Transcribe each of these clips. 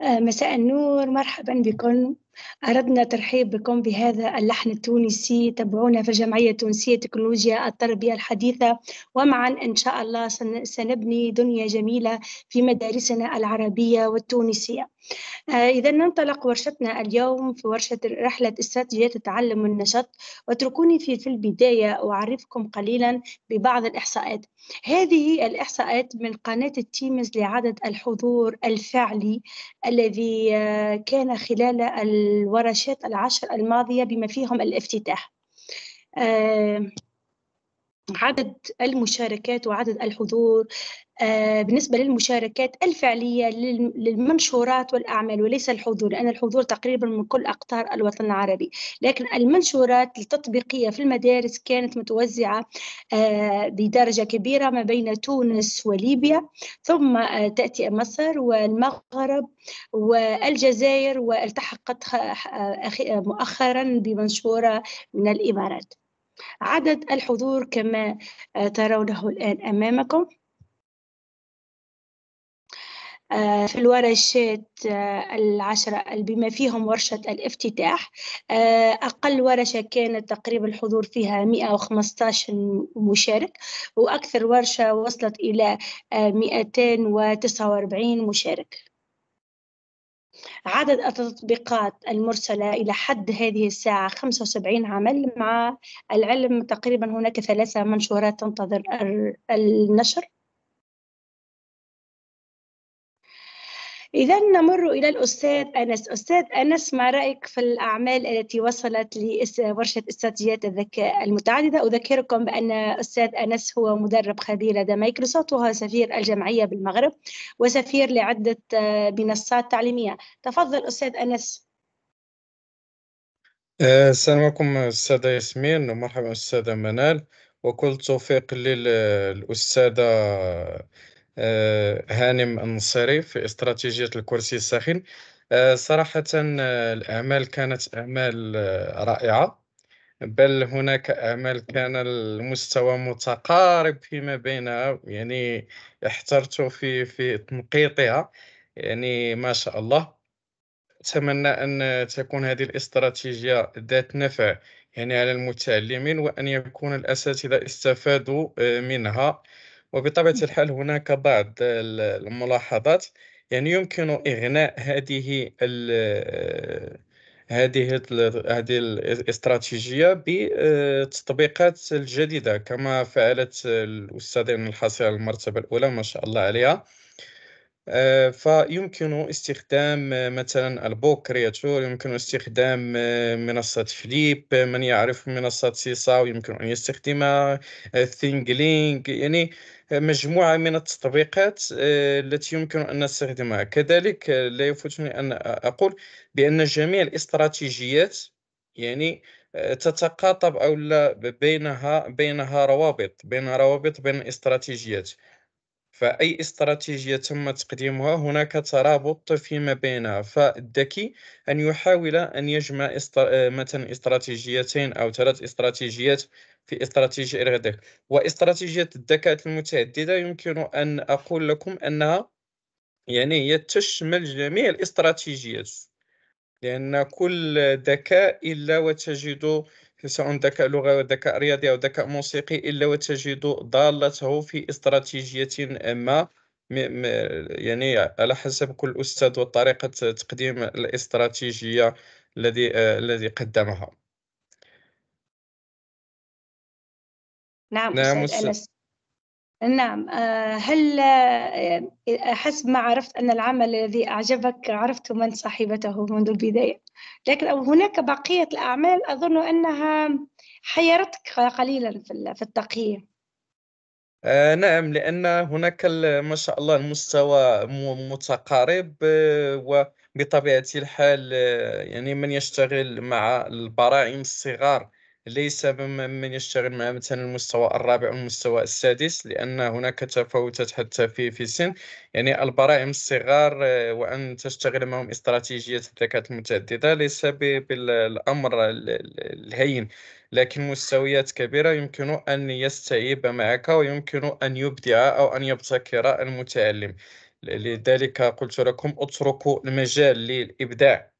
آه، مساء النور مرحبا بكم أردنا ترحيب بكم بهذا اللحن التونسي تابعونا في الجمعية التونسية تكنولوجيا التربية الحديثة ومعا إن شاء الله سنبني دنيا جميلة في مدارسنا العربية والتونسية آه، إذا ننطلق ورشتنا اليوم في ورشة رحلة استراتيجيات التعلم والنشاط واتركوني في, في البداية أعرفكم قليلا ببعض الإحصاءات هذه الإحصاءات من قناة التيمز لعدد الحضور الفعلي الذي آه، كان خلال الورشات العشر الماضية بما فيهم الافتتاح آه، عدد المشاركات وعدد الحضور آه، بالنسبة للمشاركات الفعلية للمنشورات والأعمال وليس الحضور لأن الحضور تقريبا من كل أقطار الوطن العربي لكن المنشورات التطبيقية في المدارس كانت متوزعة آه، بدرجة كبيرة ما بين تونس وليبيا ثم آه، تأتي مصر والمغرب والجزائر والتحقت مؤخرا بمنشورة من الإمارات عدد الحضور كما ترونه الآن أمامكم آه، في الورشات آه، العشرة بما فيهم ورشة الافتتاح آه، أقل ورشة كانت تقريبا الحضور فيها 115 مشارك وأكثر ورشة وصلت إلى 249 مشارك عدد التطبيقات المرسلة إلى حد هذه الساعة 75 عمل مع العلم تقريبا هناك ثلاثة منشورات تنتظر النشر إذا نمر إلى الأستاذ أنس أستاذ أنس ما رأيك في الأعمال التي وصلت لورشة استراتيجيات الذكاء المتعددة أذكركم بأن أستاذ أنس هو مدرب خبير لدى مايكروسوفت وهو سفير الجمعية بالمغرب وسفير لعدة منصات تعليمية تفضل أستاذ أنس آه، السلام عليكم السادة ياسمين ومرحبا السادة منال وكل التوفيق للأستاذة آه، هانم النصيري في استراتيجية الكرسي الساخن آه، صراحة آه، الأعمال كانت أعمال رائعة بل هناك أعمال كان المستوى متقارب فيما بينها يعني احترت في في تنقيطها يعني ما شاء الله أتمنى أن تكون هذه الاستراتيجية ذات نفع يعني على المتعلمين وأن يكون الأساتذة استفادوا منها وبطبيعة الحال هناك بعض الملاحظات يعني يمكن إغناء هذه هذه هذه الاستراتيجية بالتطبيقات الجديدة كما فعلت الأستاذة الحاصلة على المرتبة الأولى ما شاء الله عليها آه، فيمكن استخدام مثلا البوك كرياتور يمكن استخدام منصة فليب من يعرف منصة سيساو يمكن أن يستخدمها ثينجلينج آه، يعني مجموعة من التطبيقات آه، التي يمكن أن نستخدمها كذلك آه، لا يفوتني أن أقول بأن جميع الاستراتيجيات يعني آه، تتقاطب او لا بينها بينها روابط بين روابط بين الاستراتيجيات فأي استراتيجية تم تقديمها هناك ترابط فيما بينها فالذكي أن يحاول أن يجمع استر... آه، مثلا استراتيجيتين أو ثلاث استراتيجيات في استراتيجية الغداء واستراتيجية الذكاء المتعددة يمكن أن أقول لكم أنها يعني هي تشمل جميع الاستراتيجيات لأن كل ذكاء إلا وتجد سواء ذكاء لغوي وذكاء رياضي أو ذكاء موسيقي إلا وتجد ضالته في استراتيجية ما يعني على حسب كل أستاذ وطريقة تقديم الاستراتيجية الذي آه، الذي قدمها نعم, نعم أستاذ أنس نعم آه، هل آه، حسب ما عرفت أن العمل الذي أعجبك عرفت من صاحبته منذ البداية لكن هناك بقية الأعمال أظن أنها حيرتك قليلا في التقييم آه نعم لأن هناك ما شاء الله المستوى متقارب آه، وبطبيعة الحال يعني من يشتغل مع البراعم الصغار ليس من يشتغل مع مثلا المستوى الرابع والمستوى السادس لان هناك تفاوتات حتى في في السن يعني البراعم الصغار آه، وان تشتغل معهم استراتيجيه الذكاء المتعدده ليس بالامر الهين لكن مستويات كبيره يمكن ان يستعيب معك ويمكن ان يبدع او ان يبتكر المتعلم لذلك قلت لكم اتركوا المجال للابداع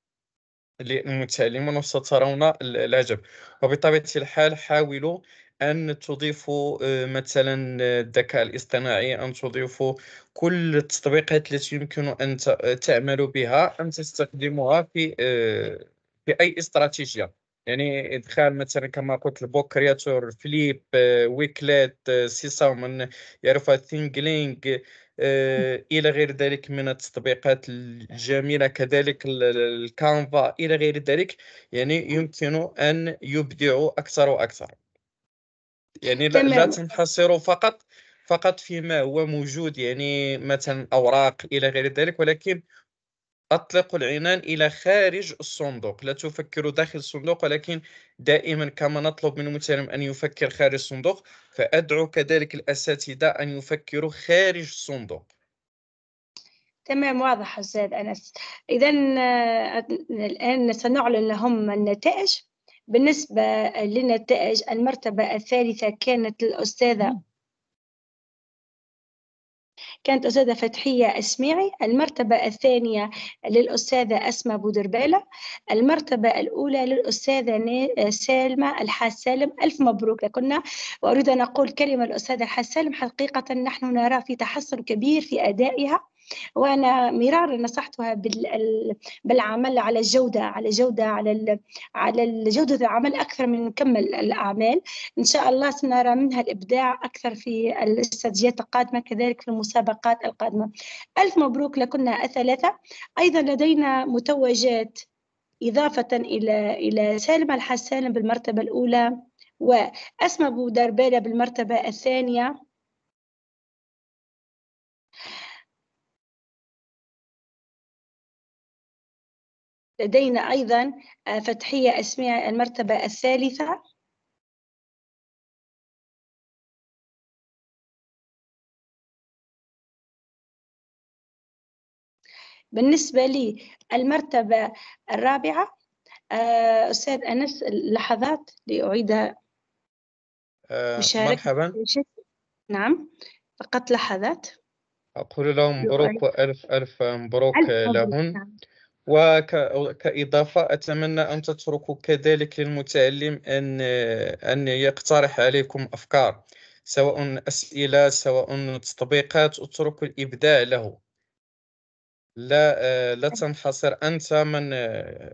للمتعلمون وسترون العجب وبطبيعة الحال حاولوا أن تضيفوا آه، مثلا آه، الذكاء الاصطناعي أن تضيفوا كل التطبيقات التي يمكن أن تعملوا بها أن تستخدموها في آه، في أي استراتيجية يعني ادخال مثلا كما قلت البلوك كرياتور فليب آه، ويكلات آه، سيسام يعرفها ثينجلينج آه، الى غير ذلك من التطبيقات الجميله كذلك الكانفا الى غير ذلك يعني يمكن ان يبدعوا اكثر واكثر يعني لا, لا تنحصروا فقط فقط فيما هو موجود يعني مثلا اوراق الى غير ذلك ولكن أطلق العنان إلى خارج الصندوق لا تفكر داخل الصندوق ولكن دائما كما نطلب من المتعلم أن يفكر خارج الصندوق فأدعو كذلك الأساتذة أن يفكروا خارج الصندوق تمام واضح أستاذ أنس إذا آه، الآن سنعلن لهم النتائج بالنسبة للنتائج المرتبة الثالثة كانت الأستاذة كانت أستاذة فتحية أسمعي المرتبة الثانية للأستاذة أسماء بودربالة المرتبة الأولى للأستاذة سالمة الحاس سالم ألف مبروك لكنا وأريد أن أقول كلمة للأستاذة الحاس سالم حقيقة نحن نرى في تحسن كبير في أدائها وانا مرارا نصحتها بالعمل على الجوده على الجوده على على جوده العمل اكثر من نكمل الاعمال ان شاء الله سنرى منها الابداع اكثر في الاستراتيجيات القادمه كذلك في المسابقات القادمه الف مبروك لكنا الثلاثه ايضا لدينا متوجات إضافة إلى إلى سالمة الحسان بالمرتبة الأولى وأسماء بودربالة بالمرتبة الثانية لدينا أيضا آه، فتحية أسمية المرتبة الثالثة بالنسبة لي المرتبة الرابعة آه، أستاذ أنس لحظات لأعيدها آه، مرحبا نعم فقط لحظات أقول لهم مبروك ألف ألف مبروك لهم نعم. وكإضافة أتمنى أن تتركوا كذلك للمتعلم أن أن يقترح عليكم أفكار سواء أسئلة سواء تطبيقات اتركوا الإبداع له لا لا تنحصر أنت من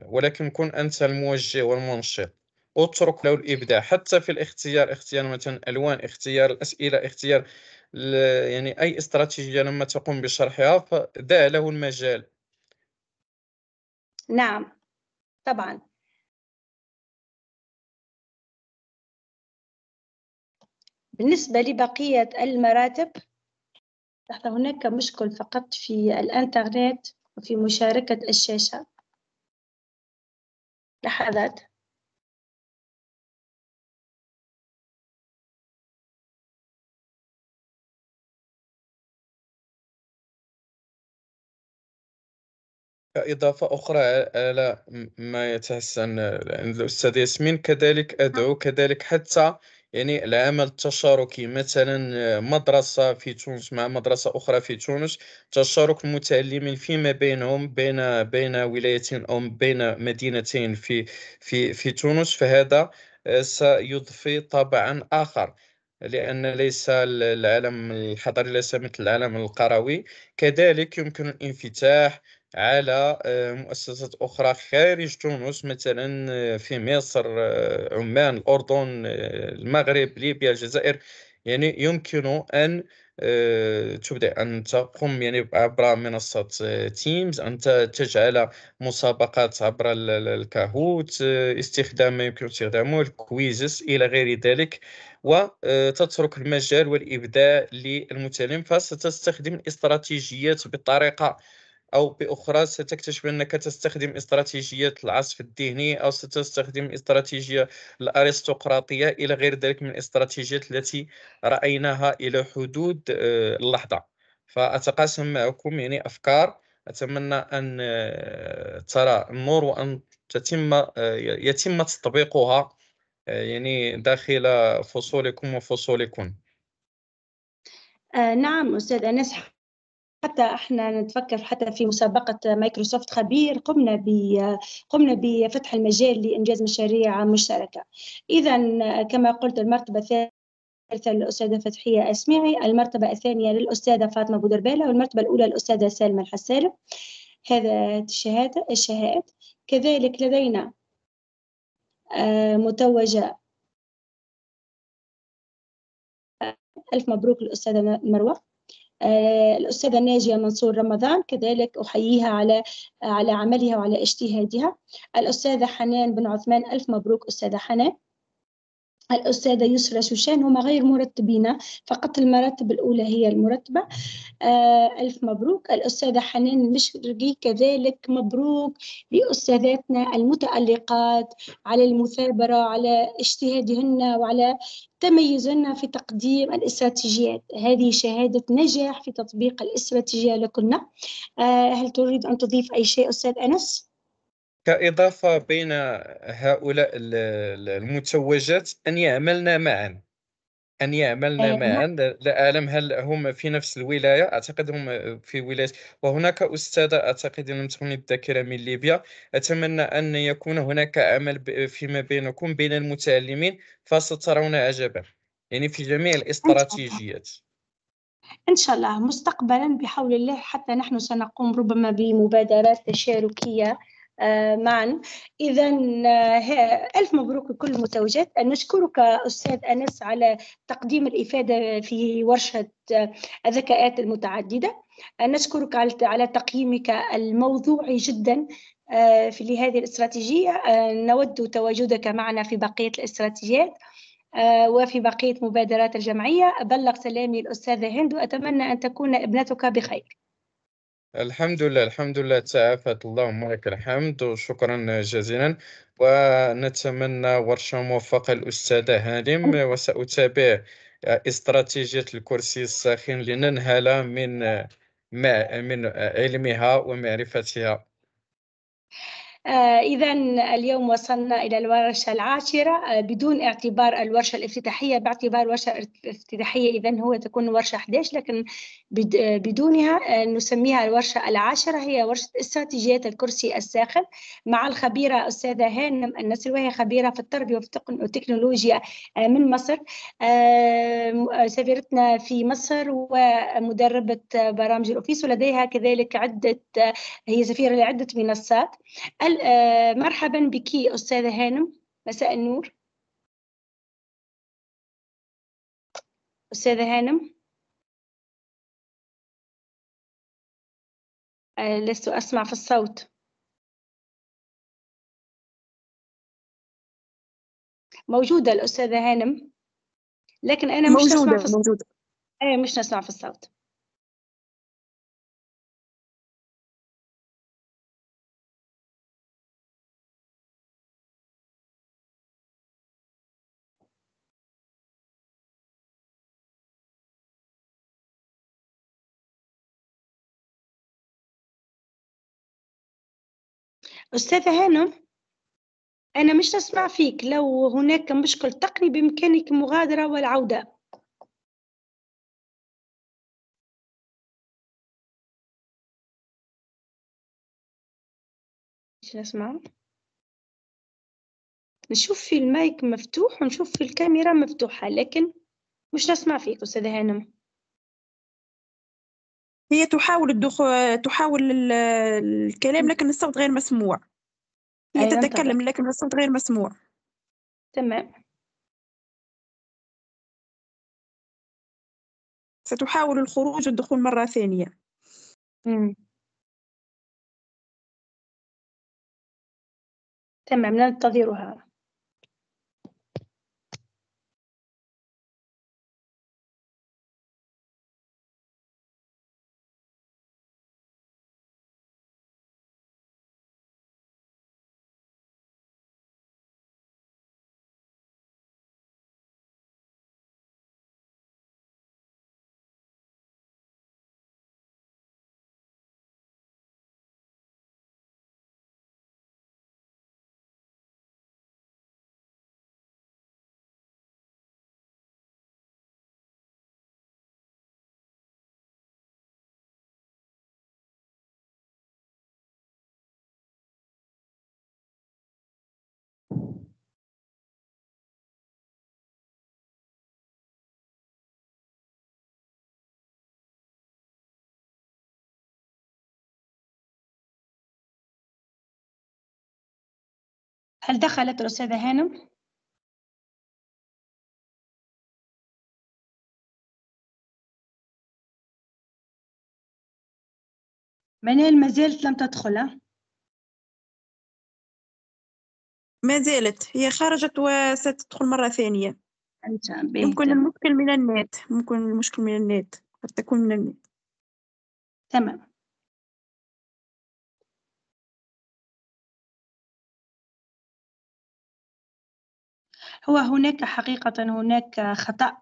ولكن كن أنت الموجه والمنشط اترك له الابداع حتى في الاختيار اختيار مثلا الالوان اختيار الاسئله اختيار يعني اي استراتيجيه لما تقوم بشرحها فدع له المجال نعم طبعا بالنسبة لبقية المراتب لحظة هناك مشكل فقط في الإنترنت وفي مشاركة الشاشة لحظات إضافة أخرى على آه، ما يتحسن عند الأستاذ ياسمين كذلك أدعو نعم. كذلك حتى يعني العمل التشاركي مثلا آه، مدرسة في تونس مع مدرسة أخرى في تونس تشارك المتعلمين فيما بينهم بين بين ولايتين أو بين مدينتين في في في تونس فهذا آه، سيضفي طابعا آخر لأن ليس العالم الحضري ليس مثل العالم القروي كذلك يمكن الانفتاح على آه، مؤسسات أخرى خارج تونس مثلا آه، في مصر آه، عمان الأردن المغرب ليبيا الجزائر يعني يمكن أن تبدأ أن تقوم يعني عبر منصة تيمز أن تجعل مسابقات عبر الكاهوت استخدام ما يمكن استخدامه الكويزس إلى غير ذلك وتترك المجال والإبداع للمتعلم فستستخدم استراتيجيات بطريقة أو بأخرى ستكتشف أنك تستخدم استراتيجية العصف الذهني أو ستستخدم استراتيجية الأرستقراطية إلى غير ذلك من الاستراتيجيات التي رأيناها إلى حدود آه، اللحظة فأتقاسم معكم يعني أفكار أتمنى أن آه، ترى النور وأن تتم آه، يتم تطبيقها يعني داخل فصولكم وفصولكم نعم أستاذ أنس حتى احنا نتفكر حتى في مسابقه مايكروسوفت خبير قمنا ب قمنا بفتح المجال لانجاز مشاريع مشتركه اذا كما قلت المرتبه الثانيه الثالثة للأستاذة فتحية أسمعي المرتبة الثانية للأستاذة فاطمة بودربالة والمرتبة الأولى للأستاذة سالمه الحسالة هذا الشهادة الشهادة كذلك لدينا آه، متوجة آه، ألف مبروك للأستاذة مروة آه، الأستاذة ناجية منصور رمضان كذلك أحييها على على عملها وعلى اجتهادها الأستاذة حنان بن عثمان ألف مبروك أستاذة حنان الأستاذة يسرى شوشان هما غير مرتبين فقط المراتب الأولى هي المرتبة آه، ألف مبروك الأستاذة حنان مشرقي كذلك مبروك لأستاذاتنا المتألقات على المثابرة على اجتهادهن وعلى تميزنا في تقديم الاستراتيجيات هذه شهادة نجاح في تطبيق الاستراتيجية لكلنا آه، هل تريد أن تضيف أي شيء أستاذ أنس؟ كإضافة بين هؤلاء المتوجات أن يعملن معا أن يعملن معا نعم. لا أعلم هل هم في نفس الولاية أعتقد هم في ولاية وهناك أستاذة أعتقد أن تغني الذاكرة من ليبيا أتمنى أن يكون هناك عمل فيما بينكم بين المتعلمين فسترون عجبا يعني في جميع الاستراتيجيات إن شاء الله مستقبلا بحول الله حتى نحن سنقوم ربما بمبادرات تشاركية آه، معا إذا آه، ألف مبروك لكل المتوجات نشكرك أستاذ أنس على تقديم الإفادة في ورشة آه، الذكاءات المتعددة نشكرك على تقييمك الموضوعي جدا في لهذه الاستراتيجية نود تواجدك معنا في بقية الاستراتيجيات وفي بقية مبادرات الجمعية أبلغ سلامي الأستاذة هند وأتمنى أن تكون ابنتك بخير الحمد لله الحمد لله تعافت اللهم لك الحمد وشكرا جزيلا ونتمنى ورشة موفقة الأستاذة هانم وسأتابع استراتيجية الكرسي الساخن لننهل من من علمها ومعرفتها آه، إذا اليوم وصلنا إلى الورشة العاشرة آه، بدون اعتبار الورشة الافتتاحية باعتبار ورشة الافتتاحية إذا هو تكون ورشة 11 لكن آه، بدونها نسميها الورشة العاشرة هي ورشة استراتيجية الكرسي الساخن مع الخبيرة أستاذة هانم النسر وهي خبيرة في التربية والتكنولوجيا من مصر سفيرتنا في مصر ومدربة برامج الأوفيس ولديها كذلك عدة هي سفيرة لعدة منصات سؤال آه، مرحبا بك أستاذة هانم مساء النور أستاذة هانم آه، لست أسمع في الصوت موجودة الأستاذة هانم لكن أنا مش موجودة. أسمع في الصوت موجودة. أنا مش نسمع في الصوت أستاذة هانم أنا مش نسمع فيك لو هناك مشكل تقني بإمكانك المغادرة والعودة مش نسمع نشوف في المايك مفتوح ونشوف في الكاميرا مفتوحة لكن مش نسمع فيك أستاذة هانم هي تحاول الدخول تحاول الكلام لكن الصوت غير مسموع هي أيوة تتكلم طبعا. لكن الصوت غير مسموع تمام ستحاول الخروج والدخول مرة ثانية مم. تمام ننتظرها هل دخلت الأستاذة هانم؟ منال ما زالت لم تدخل ما زالت هي خرجت وستدخل مرة ثانية ممكن المشكل من النت ممكن المشكل من النت قد تكون من النت تمام هو هناك حقيقة هناك خطأ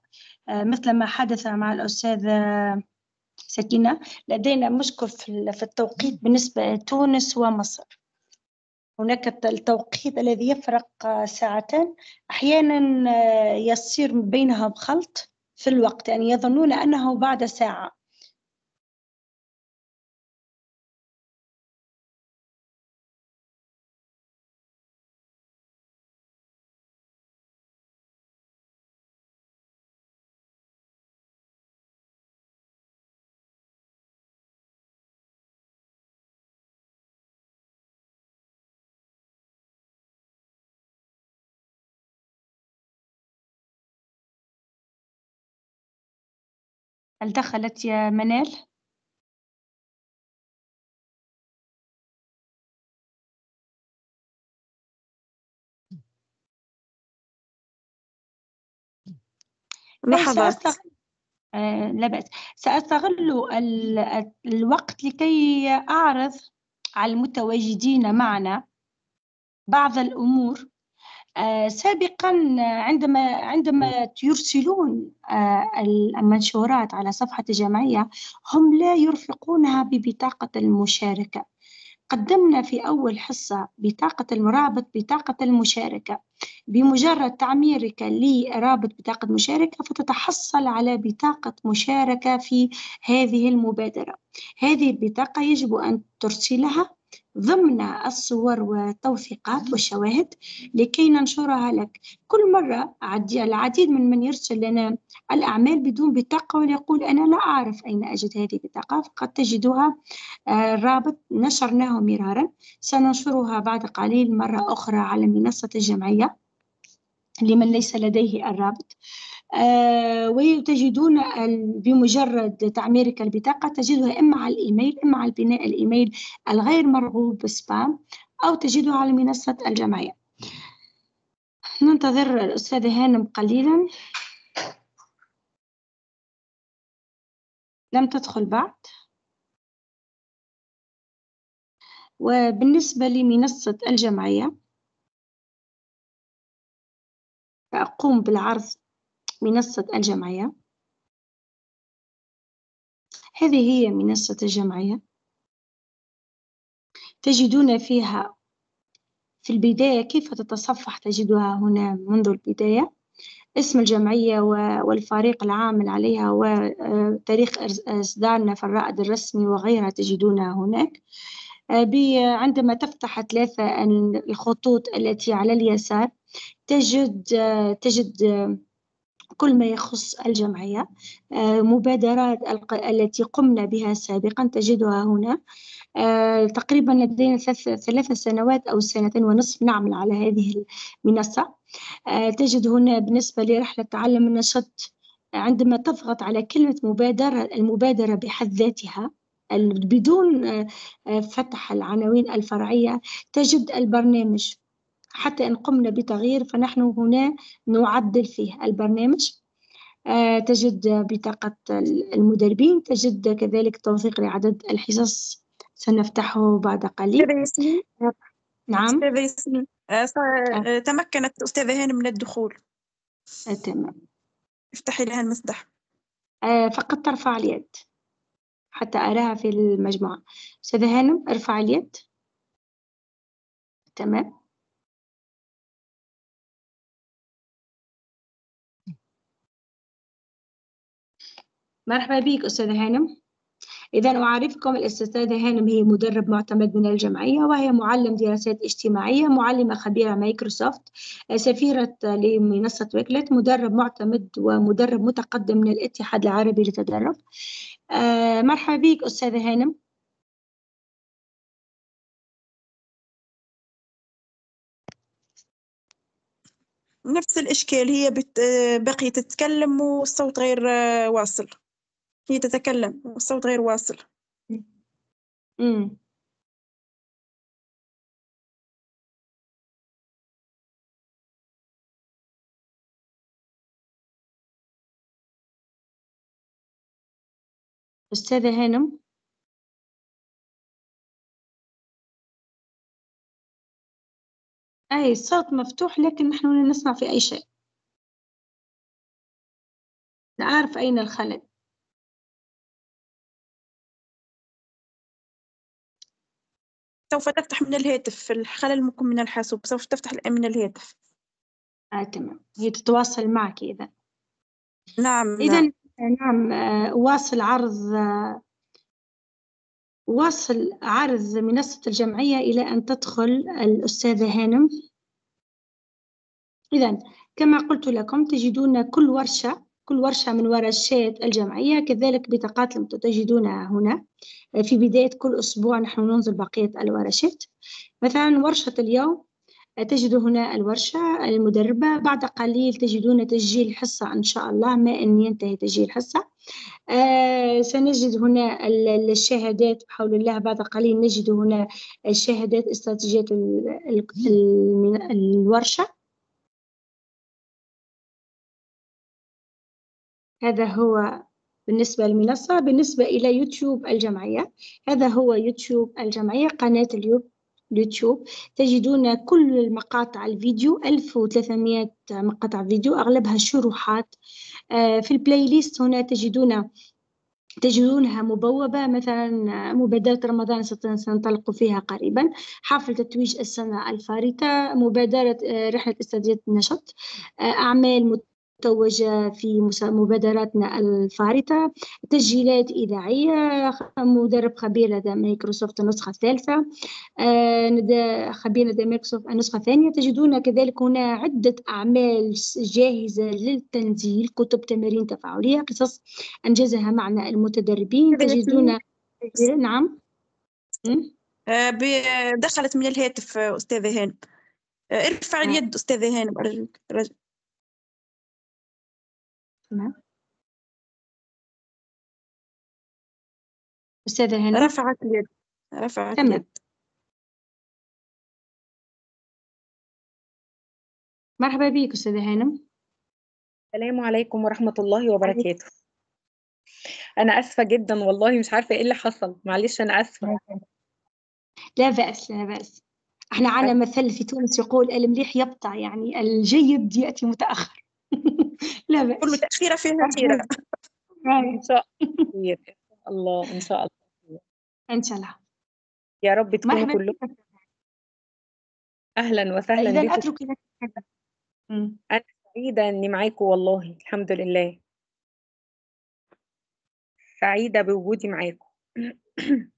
آه، مثل ما حدث مع الأستاذة سكينة لدينا مشكل في التوقيت بالنسبة لتونس ومصر هناك التوقيت الذي يفرق ساعتين أحيانا آه، يصير بينهم خلط في الوقت يعني يظنون أنه بعد ساعة هل دخلت يا منال؟ لحظة طيب، سأستغل... آه لا بأس سأستغل ال... الوقت لكي أعرض على المتواجدين معنا بعض الأمور آه، سابقا آه، عندما عندما يرسلون آه، المنشورات على صفحة الجمعية هم لا يرفقونها ببطاقة المشاركة قدمنا في أول حصة بطاقة المرابط بطاقة المشاركة بمجرد تعميرك لرابط بطاقة مشاركة فتتحصل على بطاقة مشاركة في هذه المبادرة هذه البطاقة يجب أن ترسلها ضمن الصور والتوثيقات والشواهد لكي ننشرها لك كل مرة العديد من من يرسل لنا الأعمال بدون بطاقة ويقول أنا لا أعرف أين أجد هذه البطاقة فقد تجدها الرابط آه، نشرناه مرارا سننشرها بعد قليل مرة أخرى على منصة الجمعية لمن ليس لديه الرابط آه، وتجدون بمجرد تعميرك البطاقة تجدها إما على الإيميل إما على بناء الإيميل الغير مرغوب سبام أو تجدها على منصة الجمعية ننتظر الأستاذ هانم قليلا لم تدخل بعد وبالنسبة لمنصة الجمعية أقوم بالعرض منصة الجمعية هذه هي منصة الجمعية تجدون فيها في البداية كيف تتصفح تجدها هنا منذ البداية اسم الجمعية والفريق العامل عليها وتاريخ آه، إصدارنا في الرائد الرسمي وغيرها تجدونها هناك آه، عندما تفتح ثلاثة الخطوط التي على اليسار تجد آه، تجد كل ما يخص الجمعية آه، مبادرات التي قمنا بها سابقا تجدها هنا آه، تقريبا لدينا ثلاث سنوات أو سنتين ونصف نعمل على هذه المنصة آه، تجد هنا بالنسبة لرحلة تعلم النشاط عندما تضغط على كلمة مبادرة المبادرة بحد ذاتها بدون فتح العناوين الفرعية تجد البرنامج حتى إن قمنا بتغيير فنحن هنا نعدل فيه البرنامج آه، تجد بطاقة المدربين تجد كذلك توثيق لعدد الحصص سنفتحه بعد قليل نعم آه، آه. تمكنت أستاذة هانم من الدخول تمام افتحي لها المسدح فقط ترفع اليد حتى أراها في المجموعة أستاذة هانم ارفع اليد تمام مرحبا بك أستاذة هانم إذا أعرفكم الأستاذة هانم هي مدرب معتمد من الجمعية وهي معلم دراسات اجتماعية معلمة خبيرة مايكروسوفت سفيرة لمنصة ويكلت مدرب معتمد ومدرب متقدم من الاتحاد العربي للتدرب آه، مرحبا بك أستاذة هانم نفس الإشكال هي بقي تتكلم والصوت غير آه، واصل هي تتكلم والصوت غير واصل امم أستاذة هانم أي الصوت مفتوح لكن نحن لا نسمع في أي شيء لا أعرف أين الخلل سوف تفتح من الهاتف الخلل الممكن من الحاسوب سوف تفتح الآن من الهاتف آه تمام هي تتواصل معك إذا نعم, نعم. إذا نعم, نعم. آه واصل عرض آه واصل عرض منصة الجمعية إلى أن تدخل الأستاذة هانم إذا كما قلت لكم تجدون كل ورشة كل ورشة من ورشات الجمعية كذلك بطاقات لم تجدونها هنا آه، في بداية كل أسبوع نحن ننزل بقية الورشات مثلا ورشة اليوم آه، تجد هنا الورشة المدربة بعد قليل تجدون تسجيل حصة إن شاء الله ما أن ينتهي تسجيل حصة آه سنجد هنا الشهادات بحول الله بعد قليل نجد هنا الشهادات استراتيجية الورشة هذا هو بالنسبة للمنصة بالنسبة إلى يوتيوب الجمعية هذا هو يوتيوب الجمعية قناة اليوتيوب يوتيوب تجدون كل المقاطع الفيديو 1300 مقطع فيديو أغلبها شروحات آه، في البلاي ليست هنا تجدون تجدونها مبوبة مثلا آه، مبادرة رمضان سننطلق فيها قريبا حفل تتويج السنة الفارطة مبادرة آه، رحلة استدراد النشط أعمال توج في مبادراتنا الفارطة تسجيلات إذاعية مدرب خبير لدى مايكروسوفت النسخة الثالثة آه، خبير لدى مايكروسوفت النسخة الثانية تجدون كذلك هنا عدة أعمال جاهزة للتنزيل كتب تمارين تفاعلية قصص أنجزها معنا المتدربين تجدون إيه، نعم آه، دخلت من الهاتف أستاذة هانم آه، ارفع نعم. اليد أستاذة هانم أرجوك تمام. أستاذة هنا رفعت يد رفعت تمام. يد مرحبا بك أستاذة هانم السلام عليكم ورحمة الله وبركاته أنا آسفة جدا والله مش عارفة إيه اللي حصل معلش أنا آسفة لا بأس لا بأس احنا على مثل في تونس يقول المليح يبطع يعني الجيد يأتي متأخر لا بأس كل تأخيرة فيها خيرة آه، إن شاء الله إن شاء الله إن شاء الله يا رب تكونوا كلكم أهلا وسهلا إذا أترك لك أنا سعيدة إني معاكم والله الحمد لله سعيدة بوجودي معاكم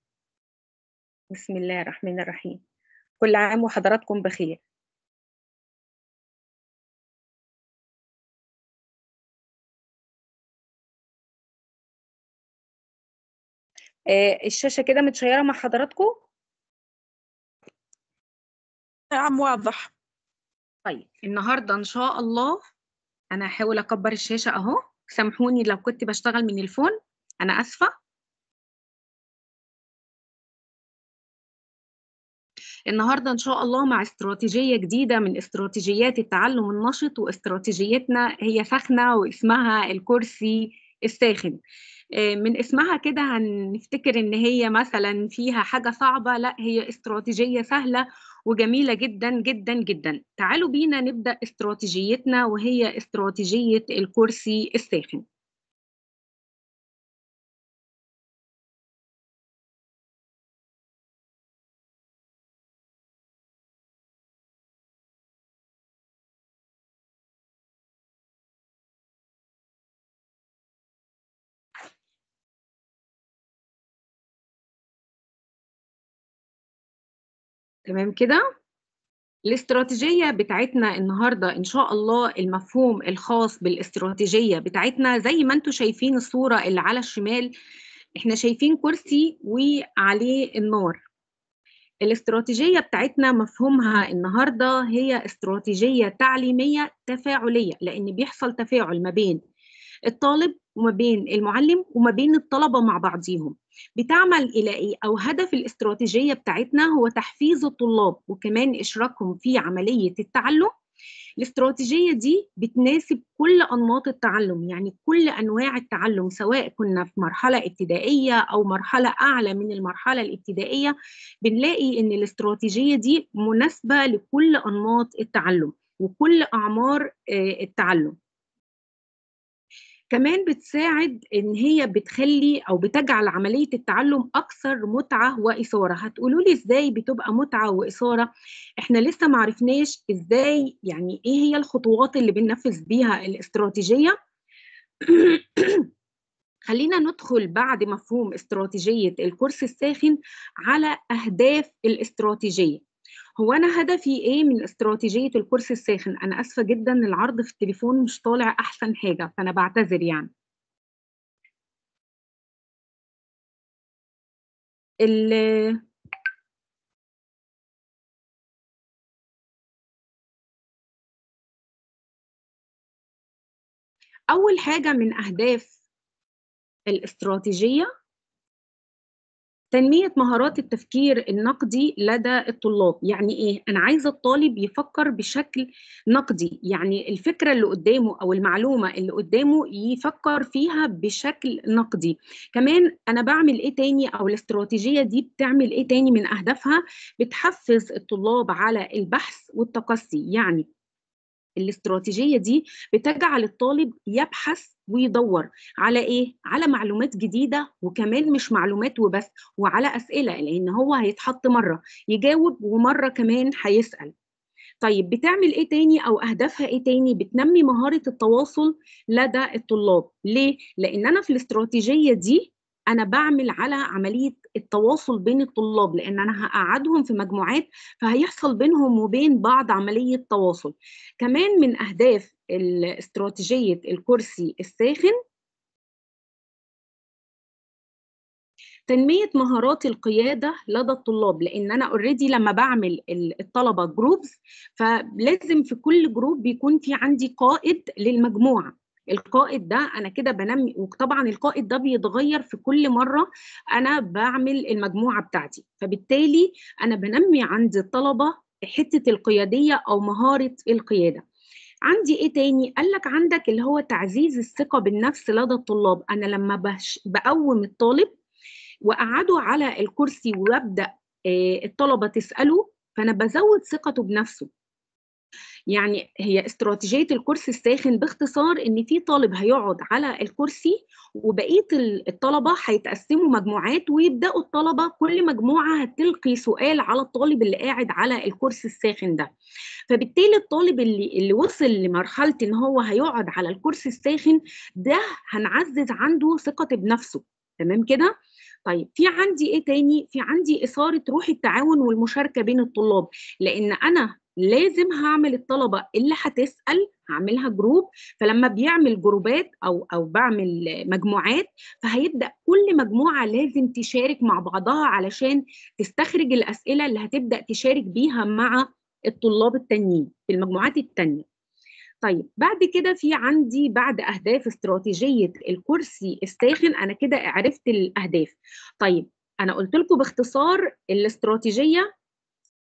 بسم الله الرحمن الرحيم كل عام وحضراتكم بخير آه، الشاشة كده متشيرة مع حضراتكم؟ نعم واضح طيب النهاردة إن شاء الله أنا هحاول أكبر الشاشة أهو سامحوني لو كنت بشتغل من الفون أنا آسفة النهارده ان شاء الله مع استراتيجيه جديده من استراتيجيات التعلم النشط واستراتيجيتنا هي ساخنه واسمها الكرسي الساخن آه، من اسمها كده هنفتكر ان هي مثلا فيها حاجه صعبه لا هي استراتيجيه سهله وجميله جدا جدا جدا تعالوا بينا نبدا استراتيجيتنا وهي استراتيجيه الكرسي الساخن تمام كده الاستراتيجية بتاعتنا النهاردة إن شاء الله المفهوم الخاص بالاستراتيجية بتاعتنا زي ما انتوا شايفين الصورة اللي على الشمال احنا شايفين كرسي وعليه النار الاستراتيجية بتاعتنا مفهومها النهاردة هي استراتيجية تعليمية تفاعلية لأن بيحصل تفاعل ما بين الطالب وما بين المعلم وما بين الطلبة مع بعضيهم بتعمل الى ايه او هدف الاستراتيجيه بتاعتنا هو تحفيز الطلاب وكمان اشراكهم في عمليه التعلم الاستراتيجيه دي بتناسب كل انماط التعلم يعني كل انواع التعلم سواء كنا في مرحله ابتدائيه او مرحله اعلى من المرحله الابتدائيه بنلاقي ان الاستراتيجيه دي مناسبه لكل انماط التعلم وكل اعمار آه، التعلم كمان بتساعد ان هي بتخلي او بتجعل عمليه التعلم اكثر متعه واثاره هتقولوا لي ازاي بتبقى متعه واثاره احنا لسه ما عرفناش ازاي يعني ايه هي الخطوات اللي بننفذ بيها الاستراتيجيه خلينا ندخل بعد مفهوم استراتيجيه الكورس الساخن على اهداف الاستراتيجيه هو انا هدفي ايه من استراتيجيه الكرسي الساخن انا اسفه جدا العرض في التليفون مش طالع احسن حاجه فانا بعتذر يعني ال اول حاجه من اهداف الاستراتيجيه تنمية مهارات التفكير النقدي لدى الطلاب يعني إيه؟ أنا عايزة الطالب يفكر بشكل نقدي يعني الفكرة اللي قدامه أو المعلومة اللي قدامه يفكر فيها بشكل نقدي كمان أنا بعمل إيه تاني أو الاستراتيجية دي بتعمل إيه تاني من أهدافها بتحفز الطلاب على البحث والتقصي يعني الاستراتيجيه دي بتجعل الطالب يبحث ويدور على ايه على معلومات جديده وكمان مش معلومات وبس وعلى اسئله لان هو هيتحط مره يجاوب ومره كمان هيسال طيب بتعمل ايه تاني او اهدافها ايه تاني بتنمي مهاره التواصل لدى الطلاب ليه لان انا في الاستراتيجيه دي انا بعمل على عمليه التواصل بين الطلاب لان انا هقعدهم في مجموعات فهيحصل بينهم وبين بعض عمليه تواصل كمان من اهداف استراتيجيه الكرسي الساخن تنميه مهارات القياده لدى الطلاب لان انا اوريدي لما بعمل الطلبه جروبز فلازم في كل جروب بيكون في عندي قائد للمجموعه القائد ده انا كده بنمي وطبعا القائد ده بيتغير في كل مره انا بعمل المجموعه بتاعتي فبالتالي انا بنمي عند الطلبه حته القياديه او مهاره القياده عندي ايه تاني قال لك عندك اللي هو تعزيز الثقه بالنفس لدى الطلاب انا لما بش بقوم الطالب واقعده على الكرسي وابدا آه، الطلبه تساله فانا بزود ثقته بنفسه يعني هي استراتيجيه الكرسي الساخن باختصار ان في طالب هيقعد على الكرسي وبقيه الطلبه هيتقسموا مجموعات ويبداوا الطلبه كل مجموعه هتلقي سؤال على الطالب اللي قاعد على الكرسي الساخن ده فبالتالي الطالب اللي اللي وصل لمرحله ان هو هيقعد على الكرسي الساخن ده هنعزز عنده ثقته بنفسه تمام كده طيب في عندي ايه تاني في عندي اثاره روح التعاون والمشاركه بين الطلاب لان انا لازم هعمل الطلبه اللي هتسال هعملها جروب فلما بيعمل جروبات او او بعمل مجموعات فهيبدا كل مجموعه لازم تشارك مع بعضها علشان تستخرج الاسئله اللي هتبدا تشارك بيها مع الطلاب التانيين في المجموعات التانيه طيب بعد كده في عندي بعد اهداف استراتيجيه الكرسي الساخن انا كده عرفت الاهداف طيب انا قلت لكم باختصار الاستراتيجيه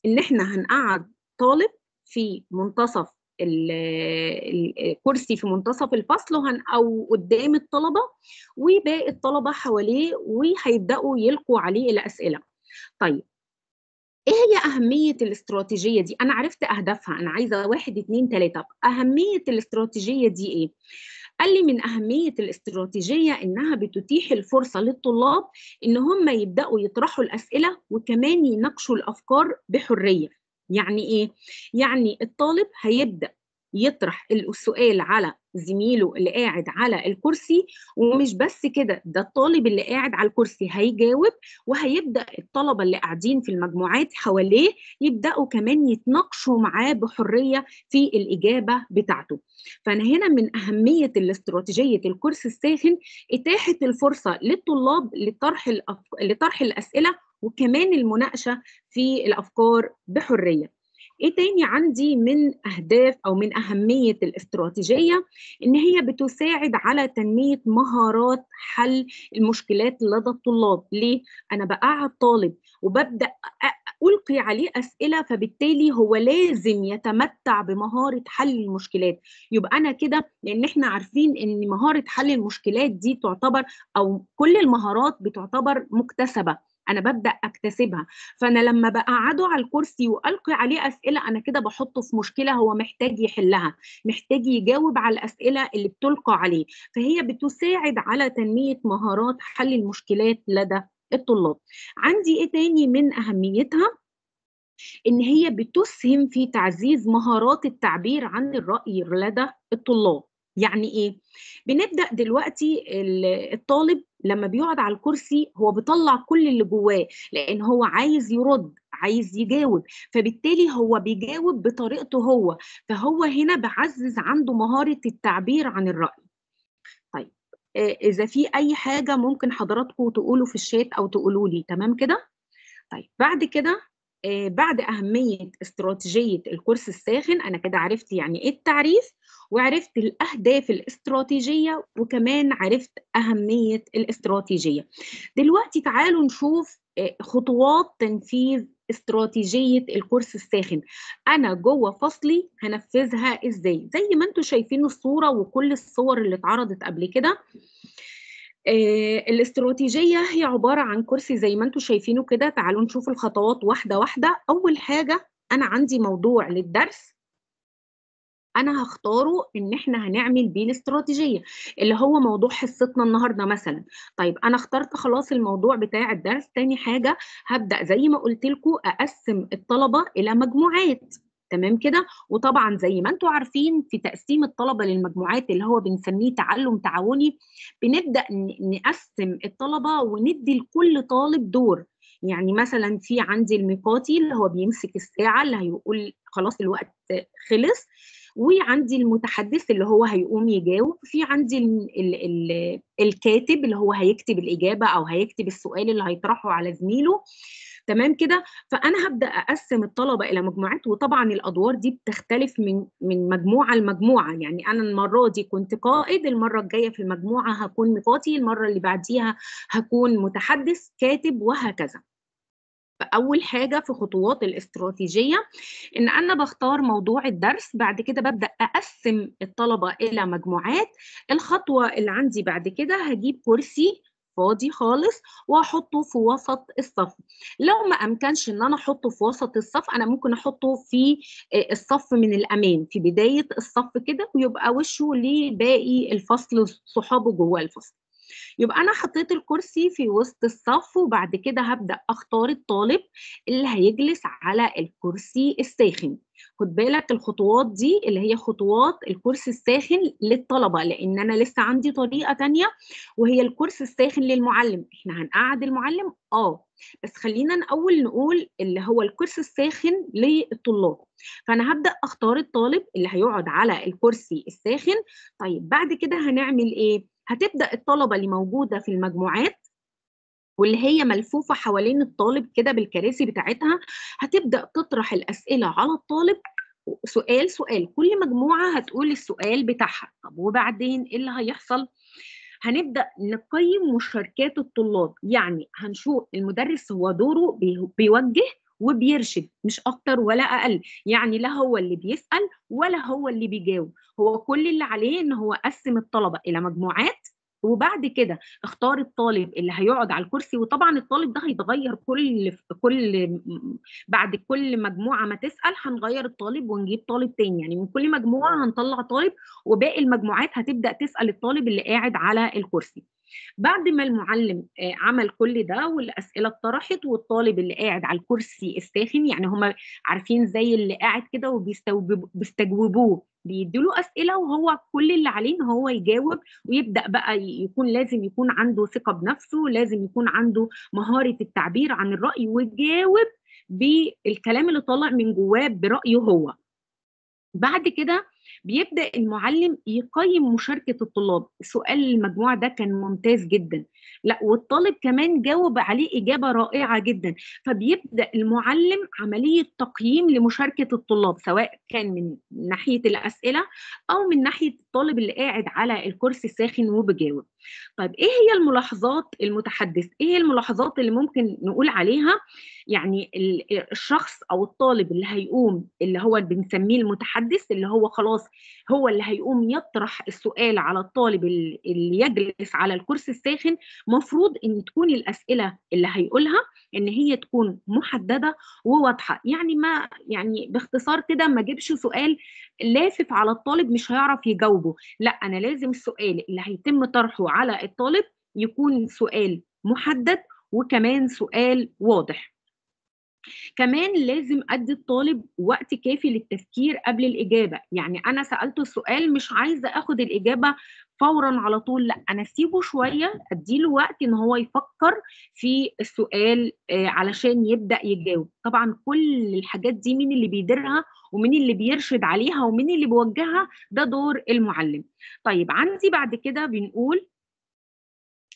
ان احنا هنقعد طالب في منتصف الكرسي في منتصف الفصل او قدام الطلبه وباقي الطلبه حواليه وهيبداوا يلقوا عليه الاسئله. طيب ايه هي اهميه الاستراتيجيه دي؟ انا عرفت اهدافها انا عايزه واحد اثنين ثلاثه اهميه الاستراتيجيه دي ايه؟ قال لي من أهمية الاستراتيجية إنها بتتيح الفرصة للطلاب إن هم يبدأوا يطرحوا الأسئلة وكمان يناقشوا الأفكار بحرية يعني ايه يعني الطالب هيبدا يطرح السؤال على زميله اللي قاعد على الكرسي ومش بس كده ده الطالب اللي قاعد على الكرسي هيجاوب وهيبدا الطلبه اللي قاعدين في المجموعات حواليه يبداوا كمان يتناقشوا معاه بحريه في الاجابه بتاعته فانا هنا من اهميه الاستراتيجيه الكرسي الساخن اتاحه الفرصه للطلاب لطرح لطرح الاسئله وكمان المناقشه في الافكار بحريه ايه تاني عندي من اهداف او من اهميه الاستراتيجيه ان هي بتساعد على تنميه مهارات حل المشكلات لدى الطلاب ليه انا بقعد طالب وببدا القي عليه اسئله فبالتالي هو لازم يتمتع بمهاره حل المشكلات يبقى انا كده لان احنا عارفين ان مهاره حل المشكلات دي تعتبر او كل المهارات بتعتبر مكتسبه انا ببدا اكتسبها فانا لما بقعده على الكرسي والقي عليه اسئله انا كده بحطه في مشكله هو محتاج يحلها محتاج يجاوب على الاسئله اللي بتلقى عليه فهي بتساعد على تنميه مهارات حل المشكلات لدى الطلاب عندي ايه تاني من اهميتها ان هي بتسهم في تعزيز مهارات التعبير عن الراي لدى الطلاب يعني ايه بنبدا دلوقتي الطالب لما بيقعد على الكرسي هو بيطلع كل اللي جواه لان هو عايز يرد عايز يجاوب فبالتالي هو بيجاوب بطريقته هو فهو هنا بعزز عنده مهاره التعبير عن الراي طيب آه، اذا في اي حاجه ممكن حضراتكم تقولوا في الشات او تقولوا لي تمام كده طيب بعد كده آه، بعد أهمية استراتيجية الكورس الساخن أنا كده عرفت يعني إيه التعريف وعرفت الأهداف الاستراتيجية وكمان عرفت أهمية الاستراتيجية دلوقتي تعالوا نشوف آه، خطوات تنفيذ استراتيجية الكورس الساخن أنا جوه فصلي هنفذها إزاي زي ما انتم شايفين الصورة وكل الصور اللي اتعرضت قبل كده آه، الاستراتيجية هي عبارة عن كرسي زي ما انتم شايفينه كده تعالوا نشوف الخطوات واحدة واحدة أول حاجة أنا عندي موضوع للدرس انا هختاره ان احنا هنعمل بيه الاستراتيجيه اللي هو موضوع حصتنا النهارده مثلا طيب انا اخترت خلاص الموضوع بتاع الدرس تاني حاجه هبدا زي ما قلت لكم اقسم الطلبه الى مجموعات تمام كده وطبعا زي ما انتم عارفين في تقسيم الطلبه للمجموعات اللي هو بنسميه تعلم تعاوني بنبدا نقسم الطلبه وندي لكل طالب دور يعني مثلا في عندي الميقاتي اللي هو بيمسك الساعه اللي هيقول خلاص الوقت خلص وعندي المتحدث اللي هو هيقوم يجاوب في عندي الـ الـ الـ الكاتب اللي هو هيكتب الاجابه او هيكتب السؤال اللي هيطرحه على زميله تمام كده فانا هبدا اقسم الطلبه الى مجموعات وطبعا الادوار دي بتختلف من من مجموعه لمجموعه يعني انا المره دي كنت قائد المره الجايه في المجموعه هكون مقاتي المره اللي بعديها هكون متحدث كاتب وهكذا فاول حاجه في خطوات الاستراتيجيه ان انا بختار موضوع الدرس بعد كده ببدا اقسم الطلبه الى مجموعات الخطوه اللي عندي بعد كده هجيب كرسي فاضي خالص واحطه في وسط الصف لو ما امكنش ان انا احطه في وسط الصف انا ممكن احطه في آه، الصف من الامام في بدايه الصف كده ويبقى وشه لباقي الفصل صحابه جوه الفصل يبقى انا حطيت الكرسي في وسط الصف وبعد كده هبدا اختار الطالب اللي هيجلس على الكرسي الساخن خد بالك الخطوات دي اللي هي خطوات الكرسي الساخن للطلبة لأن أنا لسه عندي طريقة تانية وهي الكرسي الساخن للمعلم إحنا هنقعد المعلم آه بس خلينا الأول نقول اللي هو الكرسي الساخن للطلاب فأنا هبدأ أختار الطالب اللي هيقعد على الكرسي الساخن طيب بعد كده هنعمل إيه؟ هتبدا الطلبه اللي موجوده في المجموعات واللي هي ملفوفه حوالين الطالب كده بالكراسي بتاعتها هتبدا تطرح الاسئله على الطالب سؤال سؤال كل مجموعه هتقول السؤال بتاعها طب وبعدين ايه اللي هيحصل هنبدا نقيم مشاركات الطلاب يعني هنشوف المدرس هو دوره بيوجه وبيرشد مش اكتر ولا اقل يعني لا هو اللي بيسال ولا هو اللي بيجاوب هو كل اللي عليه ان هو قسم الطلبه الى مجموعات وبعد كده اختار الطالب اللي هيقعد على الكرسي وطبعا الطالب ده هيتغير كل كل بعد كل مجموعه ما تسال هنغير الطالب ونجيب طالب تاني يعني من كل مجموعه هنطلع طالب وباقي المجموعات هتبدا تسال الطالب اللي قاعد على الكرسي بعد ما المعلم آه، عمل كل ده والاسئله اتطرحت والطالب اللي قاعد على الكرسي الساخن يعني هم عارفين زي اللي قاعد كده وبيستجوبوه بيديله اسئله وهو كل اللي عليه ان هو يجاوب ويبدا بقى يكون لازم يكون عنده ثقه بنفسه لازم يكون عنده مهاره التعبير عن الراي ويجاوب بالكلام اللي طالع من جواه برايه هو بعد كده بيبدا المعلم يقيم مشاركه الطلاب سؤال المجموعه ده كان ممتاز جدا لا والطالب كمان جاوب عليه اجابه رائعه جدا فبيبدا المعلم عمليه تقييم لمشاركه الطلاب سواء كان من ناحيه الاسئله او من ناحيه الطالب اللي قاعد على الكرسي الساخن وبيجاوب طيب ايه هي الملاحظات المتحدث ايه الملاحظات اللي ممكن نقول عليها يعني الشخص او الطالب اللي هيقوم اللي هو بنسميه المتحدث اللي هو خلاص هو اللي هيقوم يطرح السؤال على الطالب اللي يجلس على الكرسي الساخن مفروض ان تكون الاسئله اللي هيقولها ان هي تكون محدده وواضحه يعني ما يعني باختصار كده ما اجيبش سؤال لافف على الطالب مش هيعرف يجاوبه لا انا لازم السؤال اللي هيتم طرحه على الطالب يكون سؤال محدد وكمان سؤال واضح كمان لازم ادي الطالب وقت كافي للتفكير قبل الاجابه يعني انا سالته السؤال مش عايزه اخد الاجابه فورا على طول لا انا اسيبه شويه اديله وقت ان هو يفكر في السؤال آه، علشان يبدا يجاوب طبعا كل الحاجات دي مين اللي بيديرها ومين اللي بيرشد عليها ومين اللي بيوجهها ده دور المعلم طيب عندي بعد كده بنقول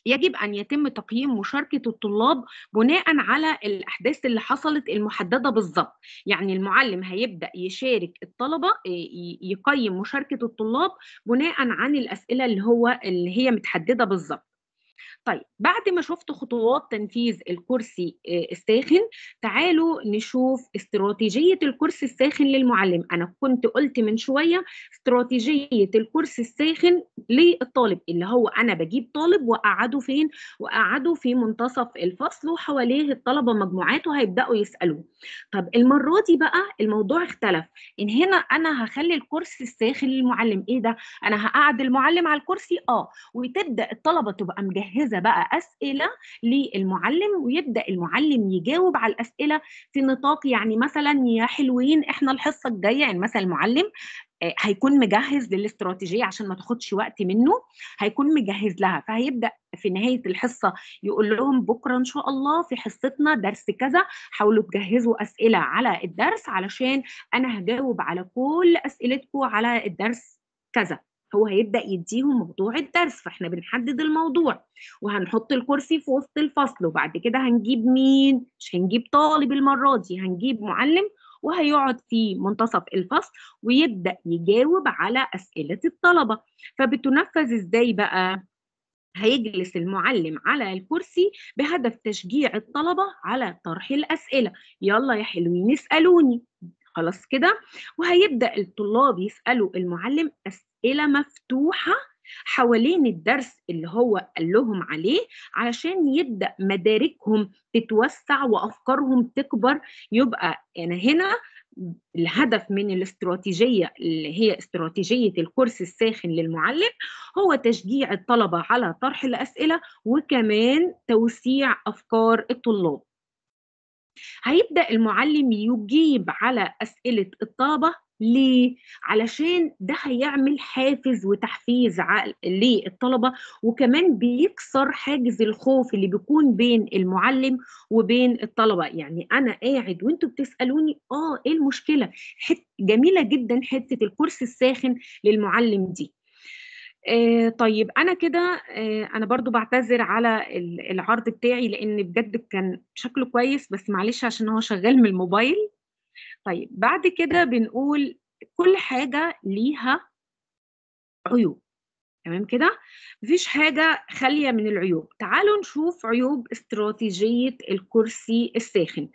يجب أن يتم تقييم مشاركة الطلاب بناء على الأحداث اللي حصلت المحددة بالظبط يعني المعلم هيبدأ يشارك الطلبة آه، يقيم مشاركة الطلاب بناء عن الأسئلة اللي هو اللي هي متحددة بالظبط طيب بعد ما شفت خطوات تنفيذ الكرسي آه، الساخن تعالوا نشوف استراتيجية الكرسي الساخن للمعلم أنا كنت قلت من شوية استراتيجية الكرسي الساخن للطالب اللي هو أنا بجيب طالب وأقعده فين وأقعده في منتصف الفصل وحواليه الطلبة مجموعات وهيبدأوا يسألوه طب المرة دي بقى الموضوع اختلف إن هنا أنا هخلي الكرسي الساخن للمعلم إيه ده أنا هقعد المعلم على الكرسي آه وتبدأ الطلبة تبقى مجهزة كذا بقى اسئله للمعلم ويبدا المعلم يجاوب على الاسئله في نطاق يعني مثلا يا حلوين احنا الحصه الجايه يعني مثلا المعلم آه، هيكون مجهز للاستراتيجيه عشان ما تاخدش وقت منه هيكون مجهز لها فهيبدا في نهايه الحصه يقول لهم بكره ان شاء الله في حصتنا درس كذا حاولوا تجهزوا اسئله على الدرس علشان انا هجاوب على كل اسئلتكم على الدرس كذا هو هيبدا يديهم موضوع الدرس فاحنا بنحدد الموضوع وهنحط الكرسي في وسط الفصل وبعد كده هنجيب مين مش هنجيب طالب المره دي هنجيب معلم وهيقعد في منتصف الفصل ويبدا يجاوب على اسئله الطلبه فبتنفذ ازاي بقى هيجلس المعلم على الكرسي بهدف تشجيع الطلبة على طرح الأسئلة يلا يا حلوين اسألوني خلاص كده وهيبدأ الطلاب يسألوا المعلم أسئلة مفتوحة حوالين الدرس اللي هو قال لهم عليه علشان يبدأ مداركهم تتوسع وأفكارهم تكبر يبقى أنا يعني هنا الهدف من الاستراتيجية اللي هي استراتيجية الكورس الساخن للمعلم هو تشجيع الطلبة على طرح الأسئلة وكمان توسيع أفكار الطلاب هيبدأ المعلم يجيب على أسئلة الطلبة ليه؟ علشان ده هيعمل حافز وتحفيز عقل للطلبه وكمان بيكسر حاجز الخوف اللي بيكون بين المعلم وبين الطلبه، يعني انا قاعد وانتوا بتسالوني اه ايه المشكله؟ حت جميله جدا حته الكرسي الساخن للمعلم دي. آه، طيب انا كده آه، انا برضو بعتذر على العرض بتاعي لان بجد كان شكله كويس بس معلش عشان هو شغال من الموبايل طيب بعد كده بنقول كل حاجة ليها عيوب تمام كده مفيش حاجة خالية من العيوب تعالوا نشوف عيوب استراتيجية الكرسي الساخن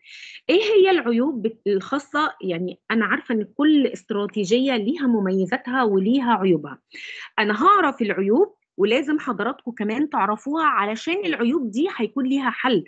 ايه هي العيوب الخاصة يعني انا عارفة ان كل استراتيجية ليها مميزاتها وليها عيوبها انا هعرف العيوب ولازم حضراتكم كمان تعرفوها علشان العيوب دي هيكون ليها حل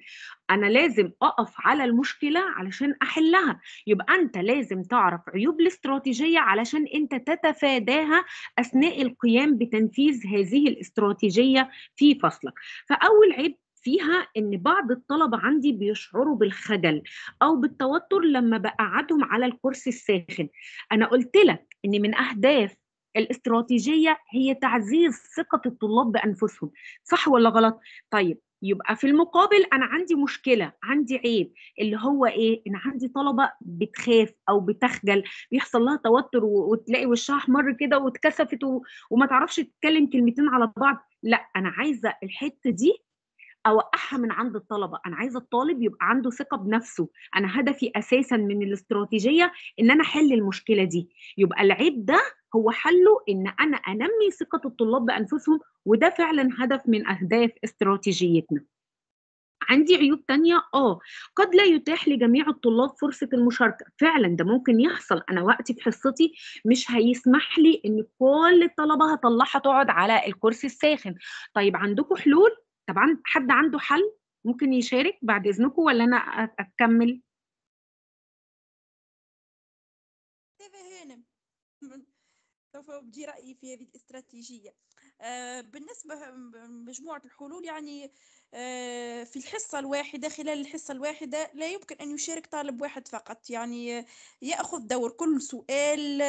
انا لازم اقف على المشكله علشان احلها يبقى انت لازم تعرف عيوب الاستراتيجيه علشان انت تتفاداها اثناء القيام بتنفيذ هذه الاستراتيجيه في فصلك فاول عيب فيها ان بعض الطلبه عندي بيشعروا بالخجل او بالتوتر لما بقعدهم على الكرسي الساخن انا قلت لك ان من اهداف الاستراتيجيه هي تعزيز ثقه الطلاب بانفسهم صح ولا غلط طيب يبقى في المقابل انا عندي مشكله عندي عيب اللي هو ايه ان عندي طلبه بتخاف او بتخجل بيحصل لها توتر وتلاقي وشها احمر كده واتكسفت وما تعرفش تتكلم كلمتين على بعض لا انا عايزه الحته دي اوقعها من عند الطلبه انا عايزه الطالب يبقى عنده ثقه بنفسه انا هدفي اساسا من الاستراتيجيه ان انا احل المشكله دي يبقى العيب ده هو حله ان انا انمي ثقه الطلاب بانفسهم وده فعلا هدف من اهداف استراتيجيتنا عندي عيوب تانية اه قد لا يتاح لجميع الطلاب فرصة المشاركة فعلا ده ممكن يحصل انا وقتي في حصتي مش هيسمح لي ان كل الطلبة هطلعها تقعد على الكرسي الساخن طيب عندكم حلول طبعا حد عنده حل ممكن يشارك بعد اذنكم ولا انا اكمل سوف أبدي رأيي في هذه الاستراتيجية آه، بالنسبة مجموعة الحلول يعني آه، في الحصة الواحدة خلال الحصة الواحدة لا يمكن أن يشارك طالب واحد فقط يعني آه، يأخذ دور كل سؤال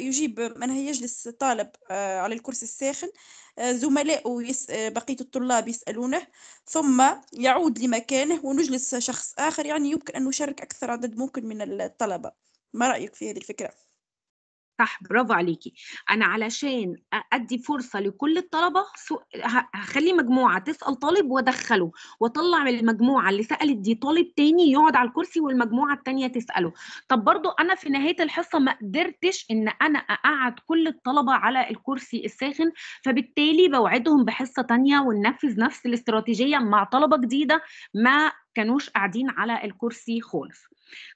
يجيب من يجلس طالب على الكرسي الساخن زملائه يس... بقية الطلاب يسألونه ثم يعود لمكانه ونجلس شخص آخر يعني يمكن أن نشارك أكثر عدد ممكن من الطلبة ما رأيك في هذه الفكرة؟ صح برافو عليكي انا علشان ادي فرصه لكل الطلبه هخلي مجموعه تسال طالب وادخله واطلع من المجموعه اللي سالت دي طالب تاني يقعد على الكرسي والمجموعه التانيه تساله طب برضو انا في نهايه الحصه ما قدرتش ان انا اقعد كل الطلبه على الكرسي الساخن فبالتالي بوعدهم بحصه تانيه وننفذ نفس الاستراتيجيه مع طلبه جديده ما كانوش قاعدين على الكرسي خالص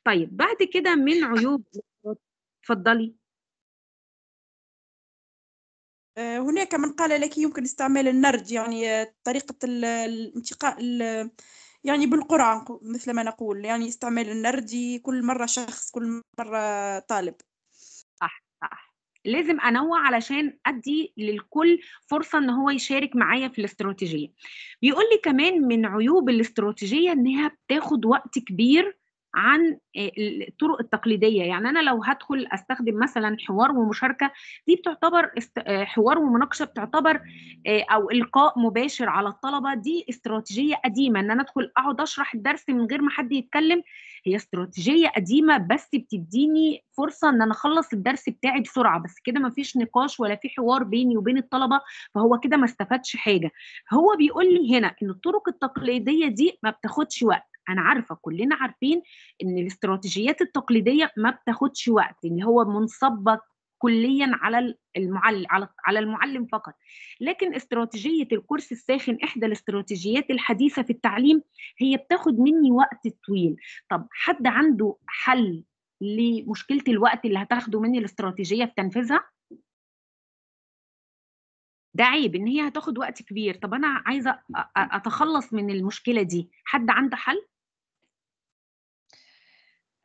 طيب بعد كده من عيوب اتفضلي آه، هناك من قال لك يمكن استعمال النرد يعني آه، طريقة الانتقاء يعني بالقرعة مثل ما نقول يعني استعمال النرد كل مرة شخص كل مرة طالب صح صح لازم انوع علشان ادي للكل فرصه ان هو يشارك معايا في الاستراتيجيه بيقول لي كمان من عيوب الاستراتيجيه انها بتاخد وقت كبير عن آه، الطرق التقليديه يعني انا لو هدخل استخدم مثلا حوار ومشاركه دي بتعتبر آه، حوار ومناقشه بتعتبر آه، او القاء مباشر على الطلبه دي استراتيجيه قديمه ان انا ادخل اقعد اشرح الدرس من غير ما حد يتكلم هي استراتيجيه قديمه بس بتديني فرصه ان انا اخلص الدرس بتاعي بسرعه بس كده ما فيش نقاش ولا في حوار بيني وبين الطلبه فهو كده ما استفادش حاجه هو بيقول لي هنا ان الطرق التقليديه دي ما بتاخدش وقت انا عارفه كلنا عارفين ان الاستراتيجيات التقليديه ما بتاخدش وقت ان هو منصبه كليا على المعلم على المعلم فقط لكن استراتيجيه الكورس الساخن احدى الاستراتيجيات الحديثه في التعليم هي بتاخد مني وقت طويل طب حد عنده حل لمشكله الوقت اللي هتاخده مني الاستراتيجيه في تنفيذها ده عيب ان هي هتاخد وقت كبير طب انا عايزه اتخلص من المشكله دي حد عنده حل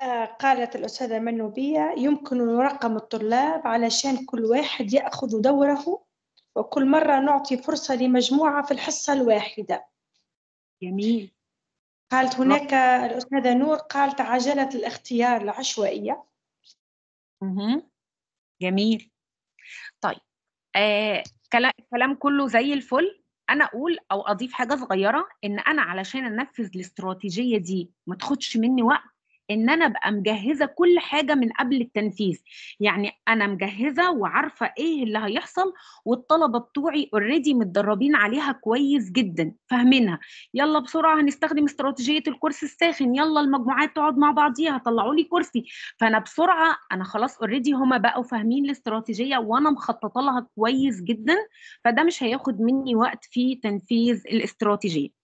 آه، قالت الأستاذة منوبية يمكن نرقم الطلاب علشان كل واحد يأخذ دوره وكل مرة نعطي فرصة لمجموعة في الحصة الواحدة جميل قالت هناك الأستاذة نور قالت عجلة الاختيار العشوائية جميل طيب آه كلام كله زي الفل انا اقول او اضيف حاجه صغيره ان انا علشان انفذ الاستراتيجيه دي ما تاخدش مني وقت ان انا ابقى مجهزه كل حاجه من قبل التنفيذ يعني انا مجهزه وعارفه ايه اللي هيحصل والطلبه بتوعي اوريدي متدربين عليها كويس جدا فاهمينها يلا بسرعه هنستخدم استراتيجيه الكرسي الساخن يلا المجموعات تقعد مع بعضيها طلعوا لي كرسي فانا بسرعه انا خلاص اوريدي هما بقوا فاهمين الاستراتيجيه وانا مخططه لها كويس جدا فده مش هياخد مني وقت في تنفيذ الاستراتيجيه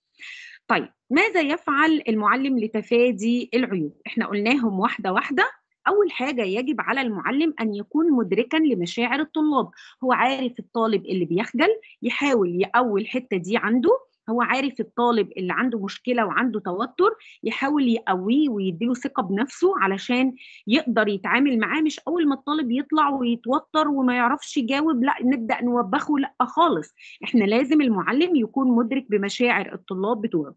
طيب ماذا يفعل المعلم لتفادي العيوب احنا قلناهم واحده واحده أول حاجة يجب على المعلم أن يكون مدركا لمشاعر الطلاب هو عارف الطالب اللي بيخجل يحاول يقوي الحتة دي عنده هو عارف الطالب اللي عنده مشكله وعنده توتر يحاول يقويه ويديله ثقه بنفسه علشان يقدر يتعامل معاه مش اول ما الطالب يطلع ويتوتر وما يعرفش يجاوب لا نبدا نوبخه لا خالص احنا لازم المعلم يكون مدرك بمشاعر الطلاب بتوعه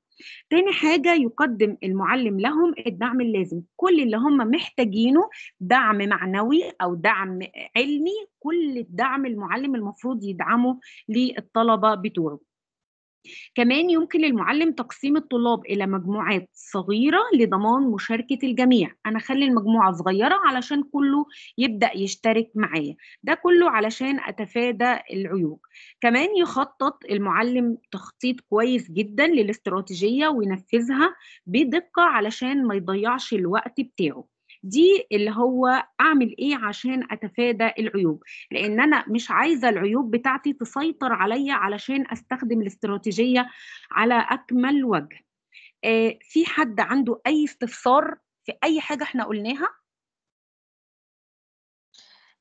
تاني حاجه يقدم المعلم لهم الدعم اللازم كل اللي هم محتاجينه دعم معنوي او دعم علمي كل الدعم المعلم المفروض يدعمه للطلبه بتوعه كمان يمكن للمعلم تقسيم الطلاب إلى مجموعات صغيرة لضمان مشاركة الجميع أنا أخلي المجموعة صغيرة علشان كله يبدأ يشترك معايا ده كله علشان أتفادى العيوب كمان يخطط المعلم تخطيط كويس جدا للاستراتيجية وينفذها بدقة علشان ما يضيعش الوقت بتاعه دي اللي هو اعمل ايه عشان اتفادى العيوب لان انا مش عايزه العيوب بتاعتي تسيطر عليا علشان استخدم الاستراتيجيه على اكمل وجه آه في حد عنده اي استفسار في اي حاجه احنا قلناها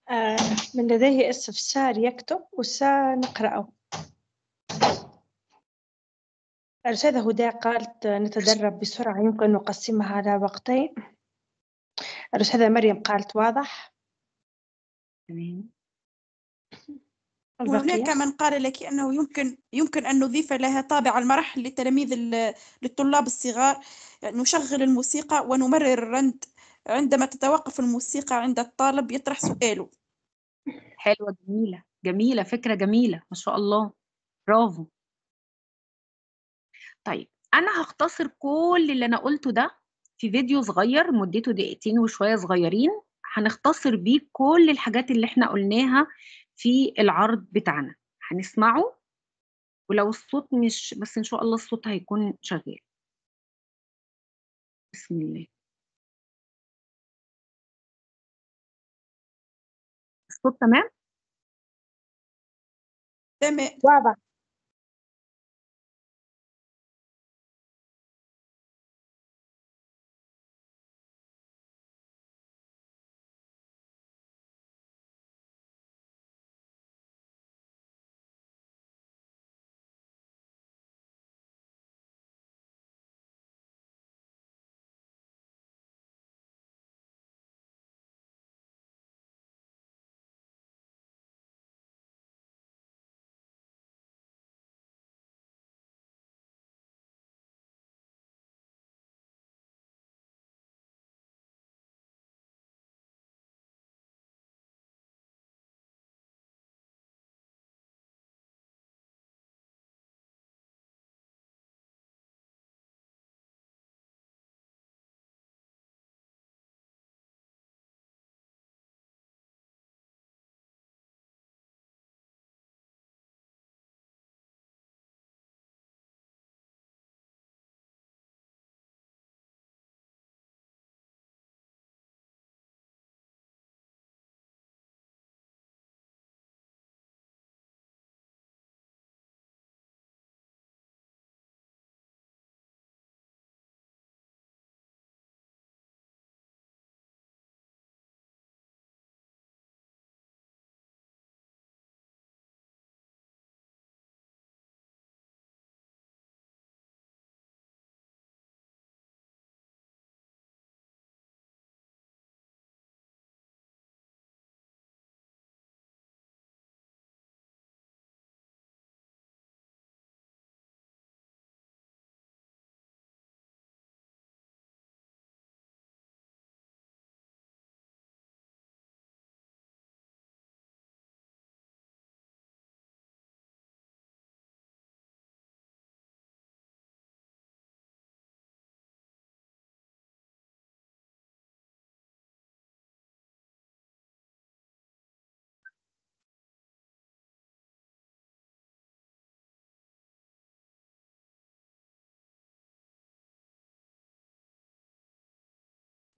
آه، من لديه استفسار يكتب وسنقرأه الأستاذة هدى قالت نتدرب بسرعة يمكن نقسمها على وقتين الأستاذة مريم قالت واضح تمام وهناك من قال لك أنه يمكن يمكن أن نضيف لها طابع المرح للتلاميذ للطلاب الصغار نشغل الموسيقى ونمرر الرند عندما تتوقف الموسيقى عند الطالب يطرح سؤاله حلوة جميلة جميلة فكرة جميلة ما شاء الله برافو طيب أنا هختصر كل اللي أنا قلته ده في فيديو صغير مدته دقيقتين وشوية صغيرين هنختصر بيه كل الحاجات اللي احنا قلناها في العرض بتاعنا هنسمعه ولو الصوت مش بس ان شاء الله الصوت هيكون شغال بسم الله الصوت تمام تمام واضح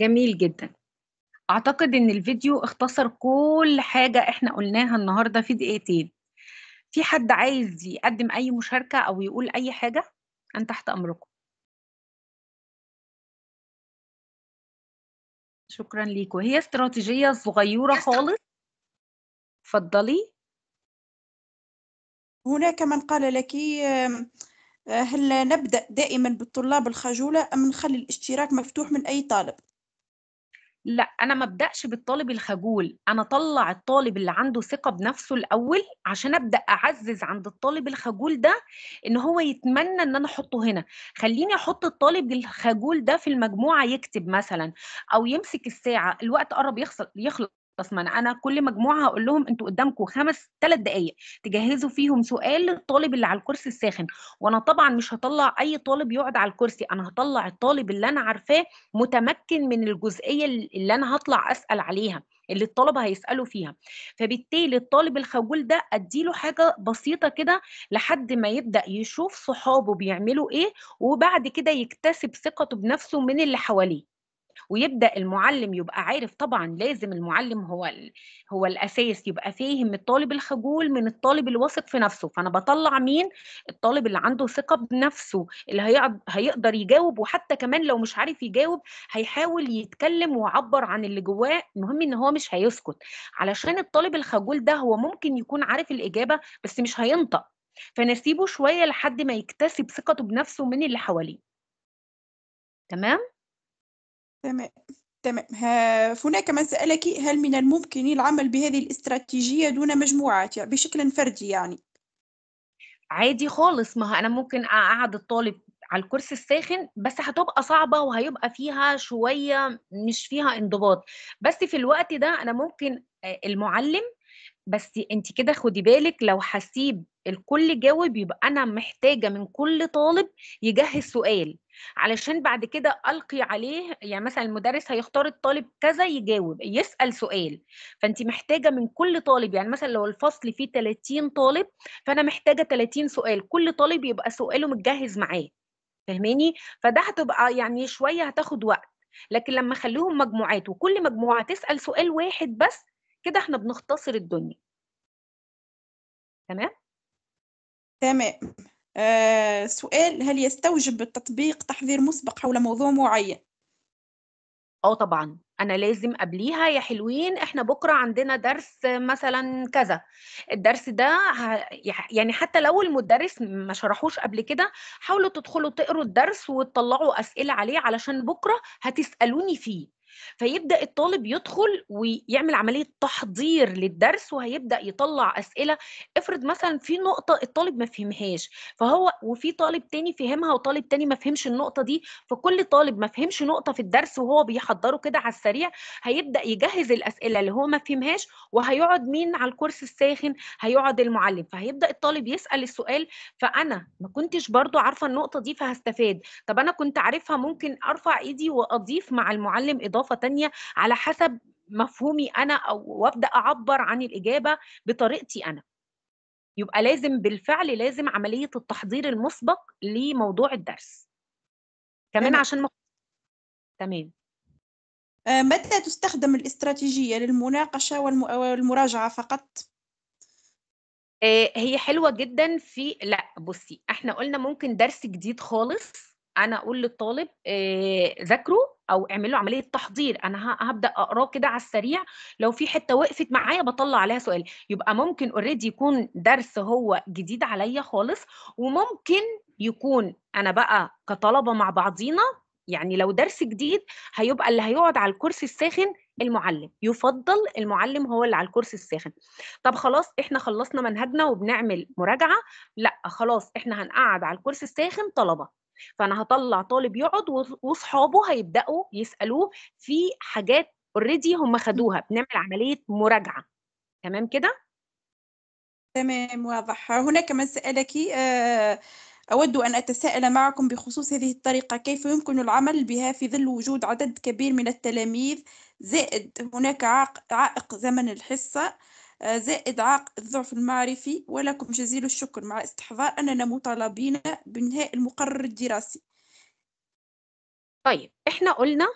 جميل جدا اعتقد ان الفيديو اختصر كل حاجه احنا قلناها النهارده في دقيقتين في حد عايز يقدم اي مشاركه او يقول اي حاجه انا تحت امركم شكرا ليكوا هي استراتيجيه صغيره خالص اتفضلي هناك من قال لك هل نبدا دائما بالطلاب الخجوله ام نخلي الاشتراك مفتوح من اي طالب لا انا ما ابداش بالطالب الخجول انا طلع الطالب اللي عنده ثقه بنفسه الاول عشان ابدا اعزز عند الطالب الخجول ده ان هو يتمنى ان انا احطه هنا خليني احط الطالب الخجول ده في المجموعه يكتب مثلا او يمسك الساعه الوقت قرب يخلص بس ما انا كل مجموعه هقول لهم انتوا قدامكم خمس ثلاث دقائق تجهزوا فيهم سؤال للطالب اللي على الكرسي الساخن وانا طبعا مش هطلع اي طالب يقعد على الكرسي انا هطلع الطالب اللي انا عارفاه متمكن من الجزئيه اللي انا هطلع اسال عليها اللي الطلبه هيسالوا فيها فبالتالي الطالب الخجول ده اديله حاجه بسيطه كده لحد ما يبدا يشوف صحابه بيعملوا ايه وبعد كده يكتسب ثقته بنفسه من اللي حواليه ويبدا المعلم يبقى عارف طبعا لازم المعلم هو هو الاساس يبقى فاهم الطالب الخجول من الطالب الواثق في نفسه فانا بطلع مين الطالب اللي عنده ثقه بنفسه اللي هيقدر يجاوب وحتى كمان لو مش عارف يجاوب هيحاول يتكلم ويعبر عن اللي جواه المهم ان هو مش هيسكت علشان الطالب الخجول ده هو ممكن يكون عارف الاجابه بس مش هينطق فنسيبه شويه لحد ما يكتسب ثقته بنفسه من اللي حواليه تمام تمام تمام هناك هنا كما سألك هل من الممكن العمل بهذه الاستراتيجية دون مجموعات يعني بشكل فردي يعني عادي خالص ما هو أنا ممكن أقعد الطالب على الكرسي الساخن بس هتبقى صعبة وهيبقى فيها شوية مش فيها انضباط بس في الوقت ده أنا ممكن آه، المعلم بس انت كده خدي بالك لو حسيب الكل جاوب يبقى أنا محتاجة من كل طالب يجهز سؤال علشان بعد كده القي عليه يعني مثلا المدرس هيختار الطالب كذا يجاوب يسال سؤال فانت محتاجه من كل طالب يعني مثلا لو الفصل فيه 30 طالب فانا محتاجه 30 سؤال كل طالب يبقى سؤاله متجهز معاه فهماني؟ فده هتبقى يعني شويه هتاخد وقت لكن لما خليهم مجموعات وكل مجموعه تسال سؤال واحد بس كده احنا بنختصر الدنيا تمام تمام آه، سؤال هل يستوجب التطبيق تحضير مسبق حول موضوع معين اه طبعا انا لازم قبليها يا حلوين احنا بكره عندنا درس مثلا كذا الدرس ده يعني حتى لو المدرس ما شرحوش قبل كده حاولوا تدخلوا تقروا الدرس وتطلعوا اسئله عليه علشان بكره هتسالوني فيه فيبدا الطالب يدخل ويعمل عمليه تحضير للدرس وهيبدا يطلع اسئله افرض مثلا في نقطه الطالب ما فهمهاش فهو وفي طالب تاني فهمها وطالب تاني ما فهمش النقطه دي فكل طالب ما فهمش نقطه في الدرس وهو بيحضره كده على السريع هيبدا يجهز الاسئله اللي هو ما فهمهاش وهيقعد مين على الكرسي الساخن هيقعد المعلم فهيبدا الطالب يسال السؤال فانا ما كنتش برضه عارفه النقطه دي فهستفاد طب انا كنت عارفها ممكن ارفع ايدي واضيف مع المعلم اضافه اضافه تانية على حسب مفهومي انا او وابدا اعبر عن الاجابه بطريقتي انا يبقى لازم بالفعل لازم عمليه التحضير المسبق لموضوع الدرس كمان تمام. عشان مخ... تمام آه، متى تستخدم الاستراتيجيه للمناقشه والمراجعه فقط آه، هي حلوه جدا في لا بصي احنا قلنا ممكن درس جديد خالص انا اقول للطالب آه، ذاكره او اعمل له عمليه تحضير انا هبدا اقراه كده على السريع لو في حته وقفت معايا بطلع عليها سؤال يبقى ممكن اوريدي يكون درس هو جديد عليا خالص وممكن يكون انا بقى كطلبه مع بعضينا يعني لو درس جديد هيبقى اللي هيقعد على الكرسي الساخن المعلم يفضل المعلم هو اللي على الكرسي الساخن طب خلاص احنا خلصنا منهجنا وبنعمل مراجعه لا خلاص احنا هنقعد على الكرسي الساخن طلبه فانا هطلع طالب يقعد واصحابه هيبداوا يسالوه في حاجات اوريدي هم خدوها بنعمل عمليه مراجعه تمام كده تمام واضح هنا كمان سالك آه، أود أن أتساءل معكم بخصوص هذه الطريقة كيف يمكن العمل بها في ظل وجود عدد كبير من التلاميذ زائد هناك عائق زمن الحصة آه، زائد عائق الضعف المعرفي ولكم جزيل الشكر مع استحضار أننا مطالبين بإنهاء المقرر الدراسي طيب إحنا قلنا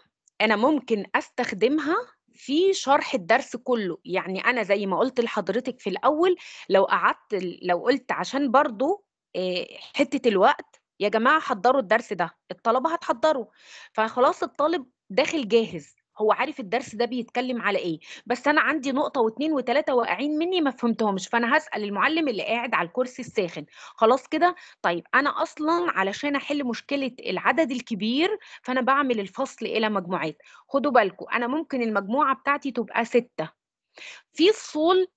أنا ممكن أستخدمها في شرح الدرس كله يعني أنا زي ما قلت لحضرتك في الأول لو قعدت لو قلت عشان برضو آه، حتة الوقت يا جماعة حضروا الدرس ده الطلبة هتحضره فخلاص الطالب داخل جاهز هو عارف الدرس ده بيتكلم على ايه بس انا عندي نقطه واتنين وتلاته واقعين مني ما فهمتهمش فانا هسال المعلم اللي قاعد على الكرسي الساخن خلاص كده طيب انا اصلا علشان احل مشكله العدد الكبير فانا بعمل الفصل الى مجموعات خدوا بالكم انا ممكن المجموعه بتاعتي تبقى سته في فصول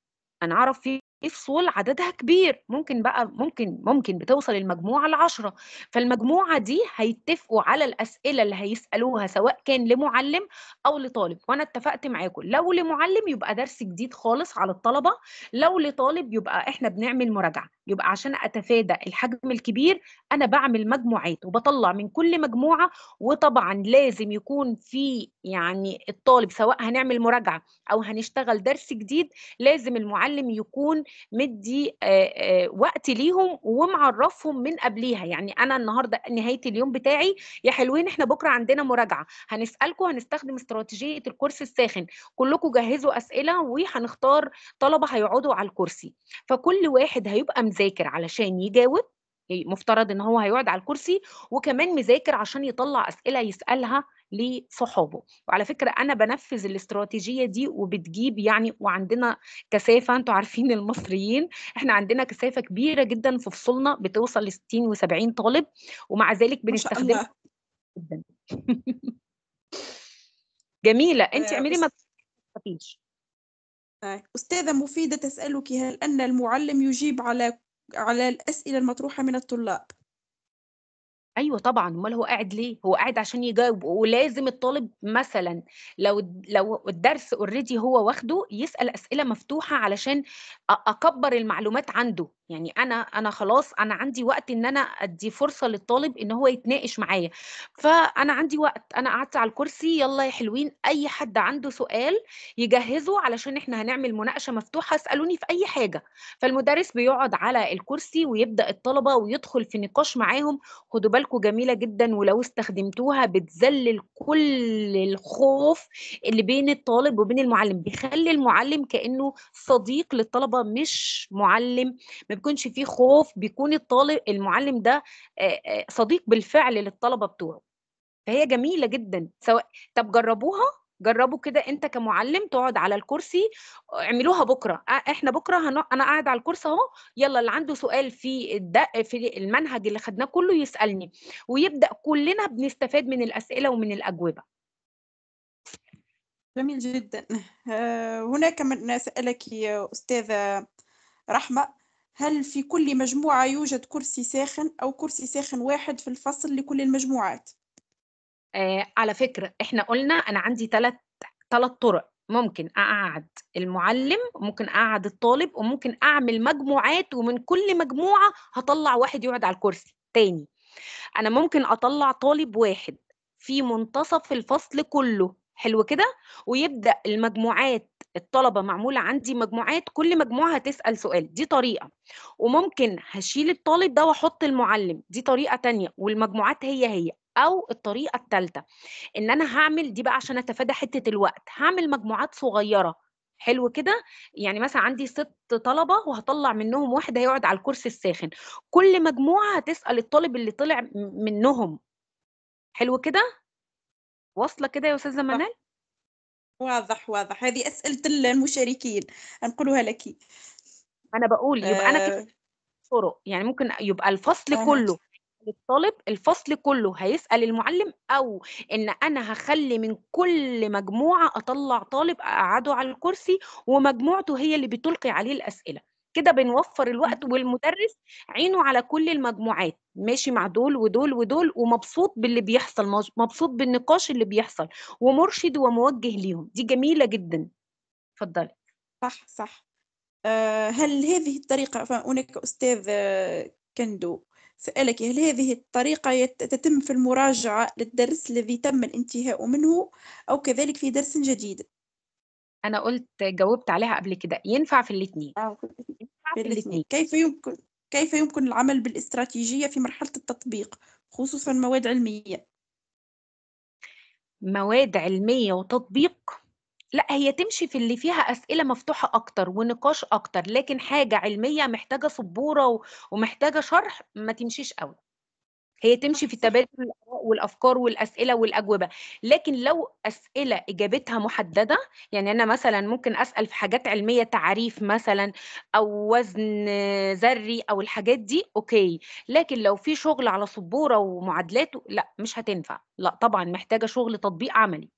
انا اعرف في الصول عددها كبير، ممكن بقى ممكن ممكن بتوصل المجموعه العشرة ل10، فالمجموعة دي هيتفقوا على الأسئلة اللي هيسألوها سواء كان لمُعلِّم أو لطالب، وأنا اتفقت معاكم لو لمُعلِّم يبقى درس جديد خالص على الطلبة، لو لطالب يبقى إحنا بنعمل مراجعة، يبقى عشان أتفادى الحجم الكبير أنا بعمل مجموعات وبطلع من كل مجموعة، وطبعًا لازم يكون في يعني الطالب سواء هنعمل مراجعة أو هنشتغل درس جديد، لازم المُعلِّم يكون مدي وقت ليهم ومعرفهم من قبليها يعني انا النهارده نهايه اليوم بتاعي يا حلوين احنا بكره عندنا مراجعه هنسالكم هنستخدم استراتيجيه الكورس الساخن كلكم جهزوا اسئله وهنختار طلبه هيقعدوا على الكرسي فكل واحد هيبقى مذاكر علشان يجاوب مفترض ان هو هيقعد على الكرسي وكمان مذاكر عشان يطلع اسئله يسالها لصحابه وعلى فكره انا بنفذ الاستراتيجيه دي وبتجيب يعني وعندنا كثافه انتوا عارفين المصريين احنا عندنا كثافه كبيره جدا في فصولنا بتوصل ل 60 و70 طالب ومع ذلك بنستخدم جدا جميله آه، انت اعملي ما تخافيش آه، استاذه مفيده تسالك هل ان المعلم يجيب على على الأسئلة المطروحة من الطلاب أيوه طبعًا، أُمّال هو قاعد ليه؟ هو قاعد عشان يجاوب ولازم الطالب مثلًا لو لو الدرس اوريدي هو واخده، يسأل أسئلة مفتوحة علشان أكبّر المعلومات عنده، يعني أنا أنا خلاص أنا عندي وقت إن أنا أدّي فرصة للطالب إن هو يتناقش معايا، فأنا عندي وقت، أنا قعدت على الكرسي يلا يا حلوين أي حد عنده سؤال يجهّزه علشان إحنا هنعمل مناقشة مفتوحة، اسألوني في أي حاجة، فالمُدرّس بيقعد على الكرسي ويبدأ الطلبة ويدخل في نقاش معاهم، خدوا بالكم بالكم جميله جدا ولو استخدمتوها بتذلل كل الخوف اللي بين الطالب وبين المعلم بيخلي المعلم كانه صديق للطلبه مش معلم ما بيكونش فيه خوف بيكون الطالب المعلم ده صديق بالفعل للطلبه بتوعه فهي جميله جدا سواء طب جربوها جربوا كده انت كمعلم تقعد على الكرسي اعملوها بكره احنا بكره هنو... انا قاعد على الكرسي اهو يلا اللي عنده سؤال في الدق في المنهج اللي خدناه كله يسالني ويبدا كلنا بنستفاد من الاسئله ومن الاجوبه جميل جدا آه، هناك من سالك يا استاذه رحمه هل في كل مجموعه يوجد كرسي ساخن او كرسي ساخن واحد في الفصل لكل المجموعات آه على فكرة احنا قلنا انا عندي ثلاث ثلاث طرق ممكن اقعد المعلم ممكن اقعد الطالب وممكن اعمل مجموعات ومن كل مجموعة هطلع واحد يقعد على الكرسي تاني انا ممكن اطلع طالب واحد في منتصف الفصل كله حلو كده ويبدا المجموعات الطلبه معموله عندي مجموعات كل مجموعه هتسال سؤال دي طريقه وممكن هشيل الطالب ده واحط المعلم دي طريقه تانية والمجموعات هي هي او الطريقه الثالثه ان انا هعمل دي بقى عشان اتفادى حته الوقت هعمل مجموعات صغيره حلو كده يعني مثلا عندي ست طلبه وهطلع منهم واحد هيقعد على الكرسي الساخن كل مجموعه هتسال الطالب اللي طلع منهم حلو كده واصله كده يا استاذه منال واضح واضح هذه اسئله المشاركين هنقولها لك انا بقول يبقى انا كده آه. طرق يعني ممكن يبقى الفصل كله للطالب الفصل كله هيسأل المعلم أو إن أنا هخلي من كل مجموعة أطلع طالب أقعده على الكرسي ومجموعته هي اللي بتلقي عليه الأسئلة كده بنوفر الوقت والمدرس عينه على كل المجموعات ماشي مع دول ودول ودول ومبسوط باللي بيحصل مبسوط بالنقاش اللي بيحصل ومرشد وموجه ليهم دي جميلة جدا اتفضلي صح صح آه، هل هذه الطريقة هناك أستاذ آه، كندو سألك هل هذه الطريقة تتم في المراجعة للدرس الذي تم الانتهاء منه أو كذلك في درس جديد أنا قلت جاوبت عليها قبل كده ينفع في الاثنين آه، في الاثنين كيف يمكن كيف يمكن العمل بالاستراتيجية في مرحلة التطبيق خصوصا مواد علمية مواد علمية وتطبيق لأ، هي تمشي في اللي فيها أسئلة مفتوحة أكتر ونقاش أكتر، لكن حاجة علمية محتاجة سبورة ومحتاجة شرح ما تمشيش قوي هي تمشي في تبادل الآراء والأفكار والأسئلة والأجوبة، لكن لو أسئلة إجابتها محددة، يعني أنا مثلًا ممكن أسأل في حاجات علمية تعريف مثلًا أو وزن ذري أو الحاجات دي أوكي، لكن لو في شغل على سبورة ومعادلات لأ، مش هتنفع، لأ طبعًا محتاجة شغل تطبيق عملي.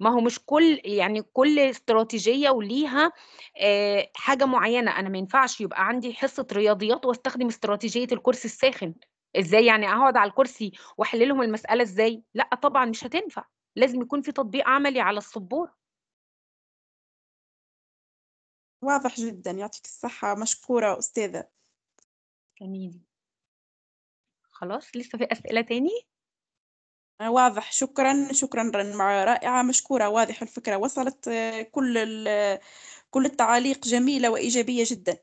ما هو مش كل يعني كل استراتيجية وليها آه، حاجة معينة أنا ما ينفعش يبقى عندي حصة رياضيات واستخدم استراتيجية الكرسي الساخن ازاي يعني اقعد على الكرسي واحللهم المسألة ازاي لا طبعا مش هتنفع لازم يكون في تطبيق عملي على السبورة واضح جدا يعطيك الصحة مشكورة أستاذة جميل خلاص لسه في أسئلة تاني واضح شكرا شكرا رنمع رائعة مشكورة واضح الفكرة وصلت آه، كل كل التعاليق جميلة وإيجابية جدا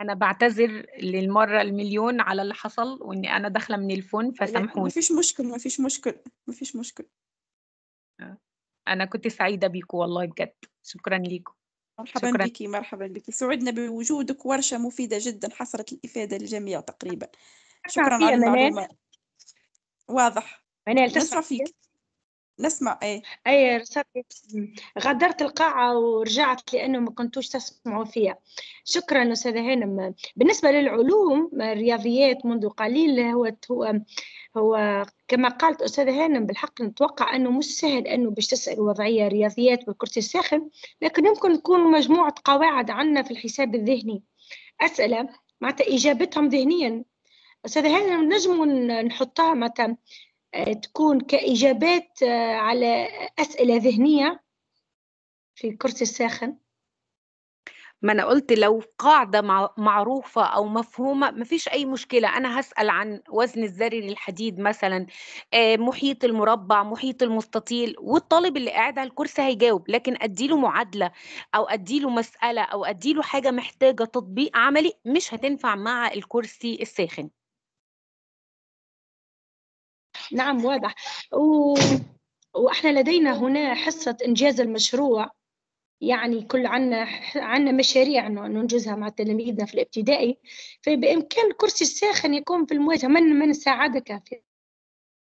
أنا بعتذر للمرة المليون على اللي حصل وإني أنا داخلة من الفن فسامحوني مفيش مشكل مفيش مشكل مفيش مشكل آه. أنا كنت سعيدة بيكم والله بجد شكرا لكم مرحبا بك مرحبا بك سعدنا بوجودك ورشة مفيدة جدا حصلت الإفادة للجميع تقريبا شكرا على المعلومات واضح معناها يعني تسمع فيك نسمع ايه اي غادرت القاعة ورجعت لأنه ما كنتوش تسمعوا فيها شكرا أستاذة هانم بالنسبة للعلوم الرياضيات منذ قليل هو هو هو كما قالت أستاذة هانم بالحق نتوقع أنه مش سهل أنه باش تسأل وضعية رياضيات بالكرسي الساخن لكن يمكن تكون مجموعة قواعد عندنا في الحساب الذهني أسئلة معناتها إجابتهم ذهنيا أستاذة هانم نجموا نحطها معناتها تكون كإجابات آه، على أسئلة ذهنية في الكرسي الساخن ما أنا قلت لو قاعدة معروفة أو مفهومة ما فيش أي مشكلة أنا هسأل عن وزن الذري للحديد مثلا آه، محيط المربع محيط المستطيل والطالب اللي قاعد على الكرسي هيجاوب لكن أديله معادلة أو أديله مسألة أو أديله حاجة محتاجة تطبيق عملي مش هتنفع مع الكرسي الساخن نعم واضح و... واحنا لدينا هنا حصه انجاز المشروع يعني كل عنا عنا مشاريع ننجزها مع تلاميذنا في الابتدائي فبامكان الكرسي الساخن يكون في المواجهه من من ساعدك في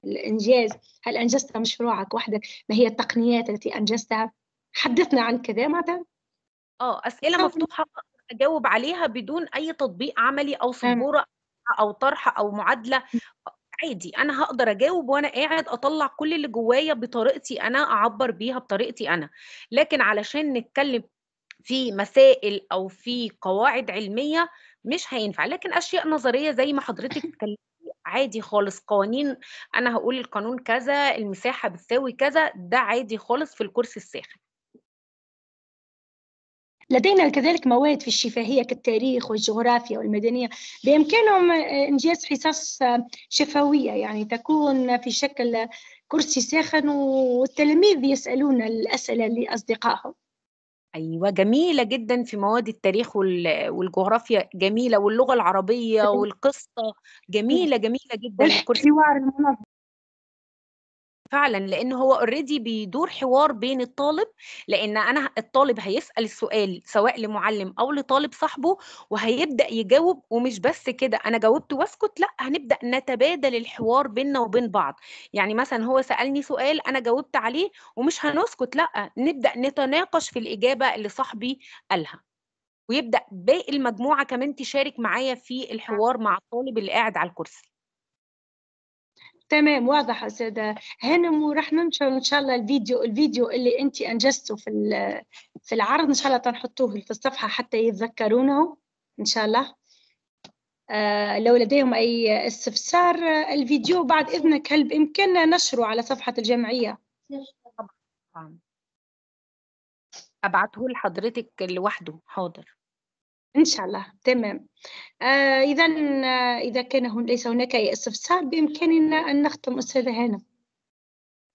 الانجاز هل انجزت مشروعك وحدك ما هي التقنيات التي انجزتها حدثنا عن كذا معناتها اه اسئله مفتوحه اجاوب عليها بدون اي تطبيق عملي او صبوره نعم. او طرح او معادله عادي انا هقدر اجاوب وانا قاعد اطلع كل اللي جوايا بطريقتي انا اعبر بيها بطريقتي انا لكن علشان نتكلم في مسائل او في قواعد علميه مش هينفع لكن اشياء نظريه زي ما حضرتك اتكلمتي عادي خالص قوانين انا هقول القانون كذا المساحه بتساوي كذا ده عادي خالص في الكرسي الساخن لدينا كذلك مواد في الشفاهية كالتاريخ والجغرافيا والمدنية بإمكانهم آه، إنجاز حصص آه، شفوية يعني تكون في شكل كرسي ساخن والتلاميذ يسألون الأسئلة لأصدقائهم ايوه جميله جدا في مواد التاريخ والجغرافيا جميله واللغه العربيه والقصه جميله جميله جدا والحوار المنظم فعلا لان هو اوريدي بيدور حوار بين الطالب لان انا الطالب هيسال السؤال سواء لمعلم او لطالب صاحبه وهيبدا يجاوب ومش بس كده انا جاوبت واسكت لا هنبدا نتبادل الحوار بيننا وبين بعض يعني مثلا هو سالني سؤال انا جاوبت عليه ومش هنسكت لا نبدا نتناقش في الاجابه اللي صاحبي قالها ويبدا باقي المجموعه كمان تشارك معايا في الحوار مع الطالب اللي قاعد على الكرسي تمام واضح استاذه هانم وراح ننشر ان شاء الله الفيديو الفيديو اللي انت انجزته في في العرض ان شاء الله تنحطوه في الصفحه حتى يتذكرونه ان شاء الله آه، لو لديهم اي استفسار الفيديو بعد اذنك هل بامكاننا نشره على صفحه الجمعيه ابعته لحضرتك لوحده حاضر ان شاء الله تمام آه اذا آه، اذا كان هن ليس هناك اي استفسار بامكاننا ان نختم استاذه هنا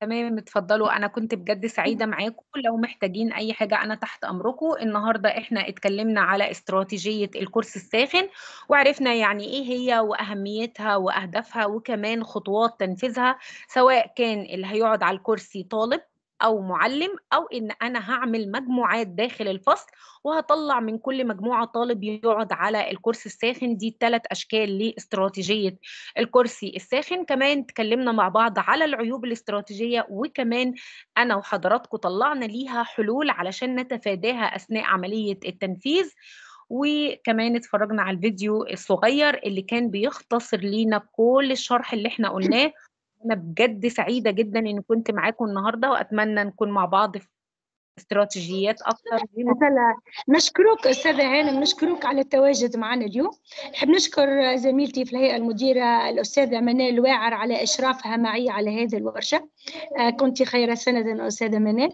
تمام اتفضلوا انا كنت بجد سعيده معاكم لو محتاجين اي حاجه انا تحت امركم النهارده احنا اتكلمنا على استراتيجيه الكرسي الساخن وعرفنا يعني ايه هي واهميتها واهدافها وكمان خطوات تنفيذها سواء كان اللي هيقعد على الكرسي طالب أو مُعلِّم أو إن أنا هعمل مجموعات داخل الفصل، وهطلع من كل مجموعة طالب يقعد على الكرسي الساخن، دي ثلاث أشكال لإستراتيجية الكرسي الساخن، كمان اتكلّمنا مع بعض على العيوب الاستراتيجية، وكمان أنا وحضراتكم طلّعنا ليها حلول علشان نتفاداها أثناء عملية التنفيذ، وكمان اتفرّجنا على الفيديو الصغير اللي كان بيختصر لينا كل الشرح اللي إحنا قُلناه. انا بجد سعيده جدا اني كنت معاكم النهارده واتمنى نكون مع بعض في استراتيجيات اكثر مثلا نشكرك استاذه هانم نشكرك على التواجد معنا اليوم نحب نشكر زميلتي في الهيئه المديره الاستاذه منال واعر على اشرافها معي على هذه الورشه آه، كنت خير سند استاذه منال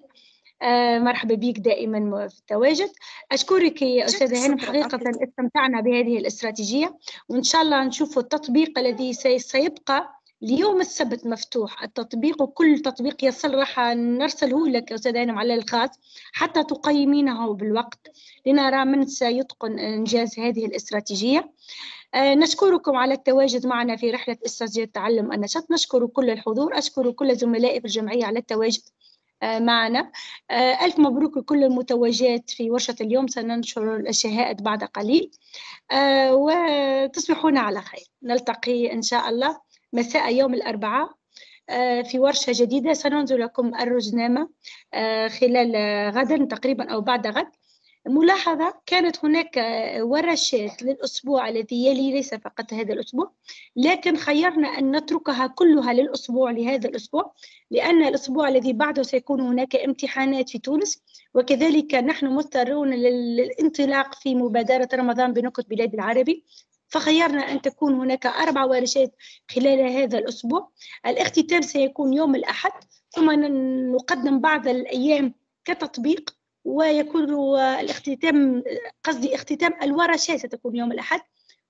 آه، مرحبا بك دائما في التواجد اشكرك يا استاذه هانم حقيقه استمتعنا بهذه الاستراتيجيه وان شاء الله نشوف التطبيق الذي سيبقى اليوم السبت مفتوح التطبيق وكل تطبيق يصل راح نرسله لك أستاذ على الخاص حتى تقيمينه بالوقت لنرى من سيتقن إنجاز هذه الاستراتيجية آه، نشكركم على التواجد معنا في رحلة استراتيجية تعلم النشاط نشكر كل الحضور أشكر كل زملائي في الجمعية على التواجد آه، معنا آه، ألف مبروك لكل المتوجات في ورشة اليوم سننشر الشهائد بعد قليل وتصبحون على خير نلتقي إن شاء الله مساء يوم الأربعاء آه، في ورشة جديدة سننزل لكم الرجنامة آه، خلال غدا تقريبا أو بعد غد ملاحظة كانت هناك آه، ورشات للأسبوع الذي يلي ليس فقط هذا الأسبوع لكن خيرنا أن نتركها كلها للأسبوع لهذا الأسبوع لأن الأسبوع الذي بعده سيكون هناك امتحانات في تونس وكذلك نحن مضطرون للانطلاق في مبادرة رمضان بنقط بلاد العربي فخيرنا أن تكون هناك أربع ورشات خلال هذا الأسبوع الاختتام سيكون يوم الأحد ثم نقدم بعض الأيام كتطبيق ويكون الاختتام قصدي اختتام الورشات ستكون يوم الأحد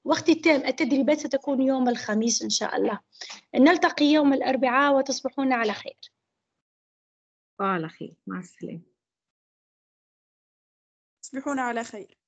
واختتام التدريبات ستكون يوم الخميس إن شاء الله نلتقي يوم الأربعاء وتصبحون على خير على خير مع السلامة تصبحون على خير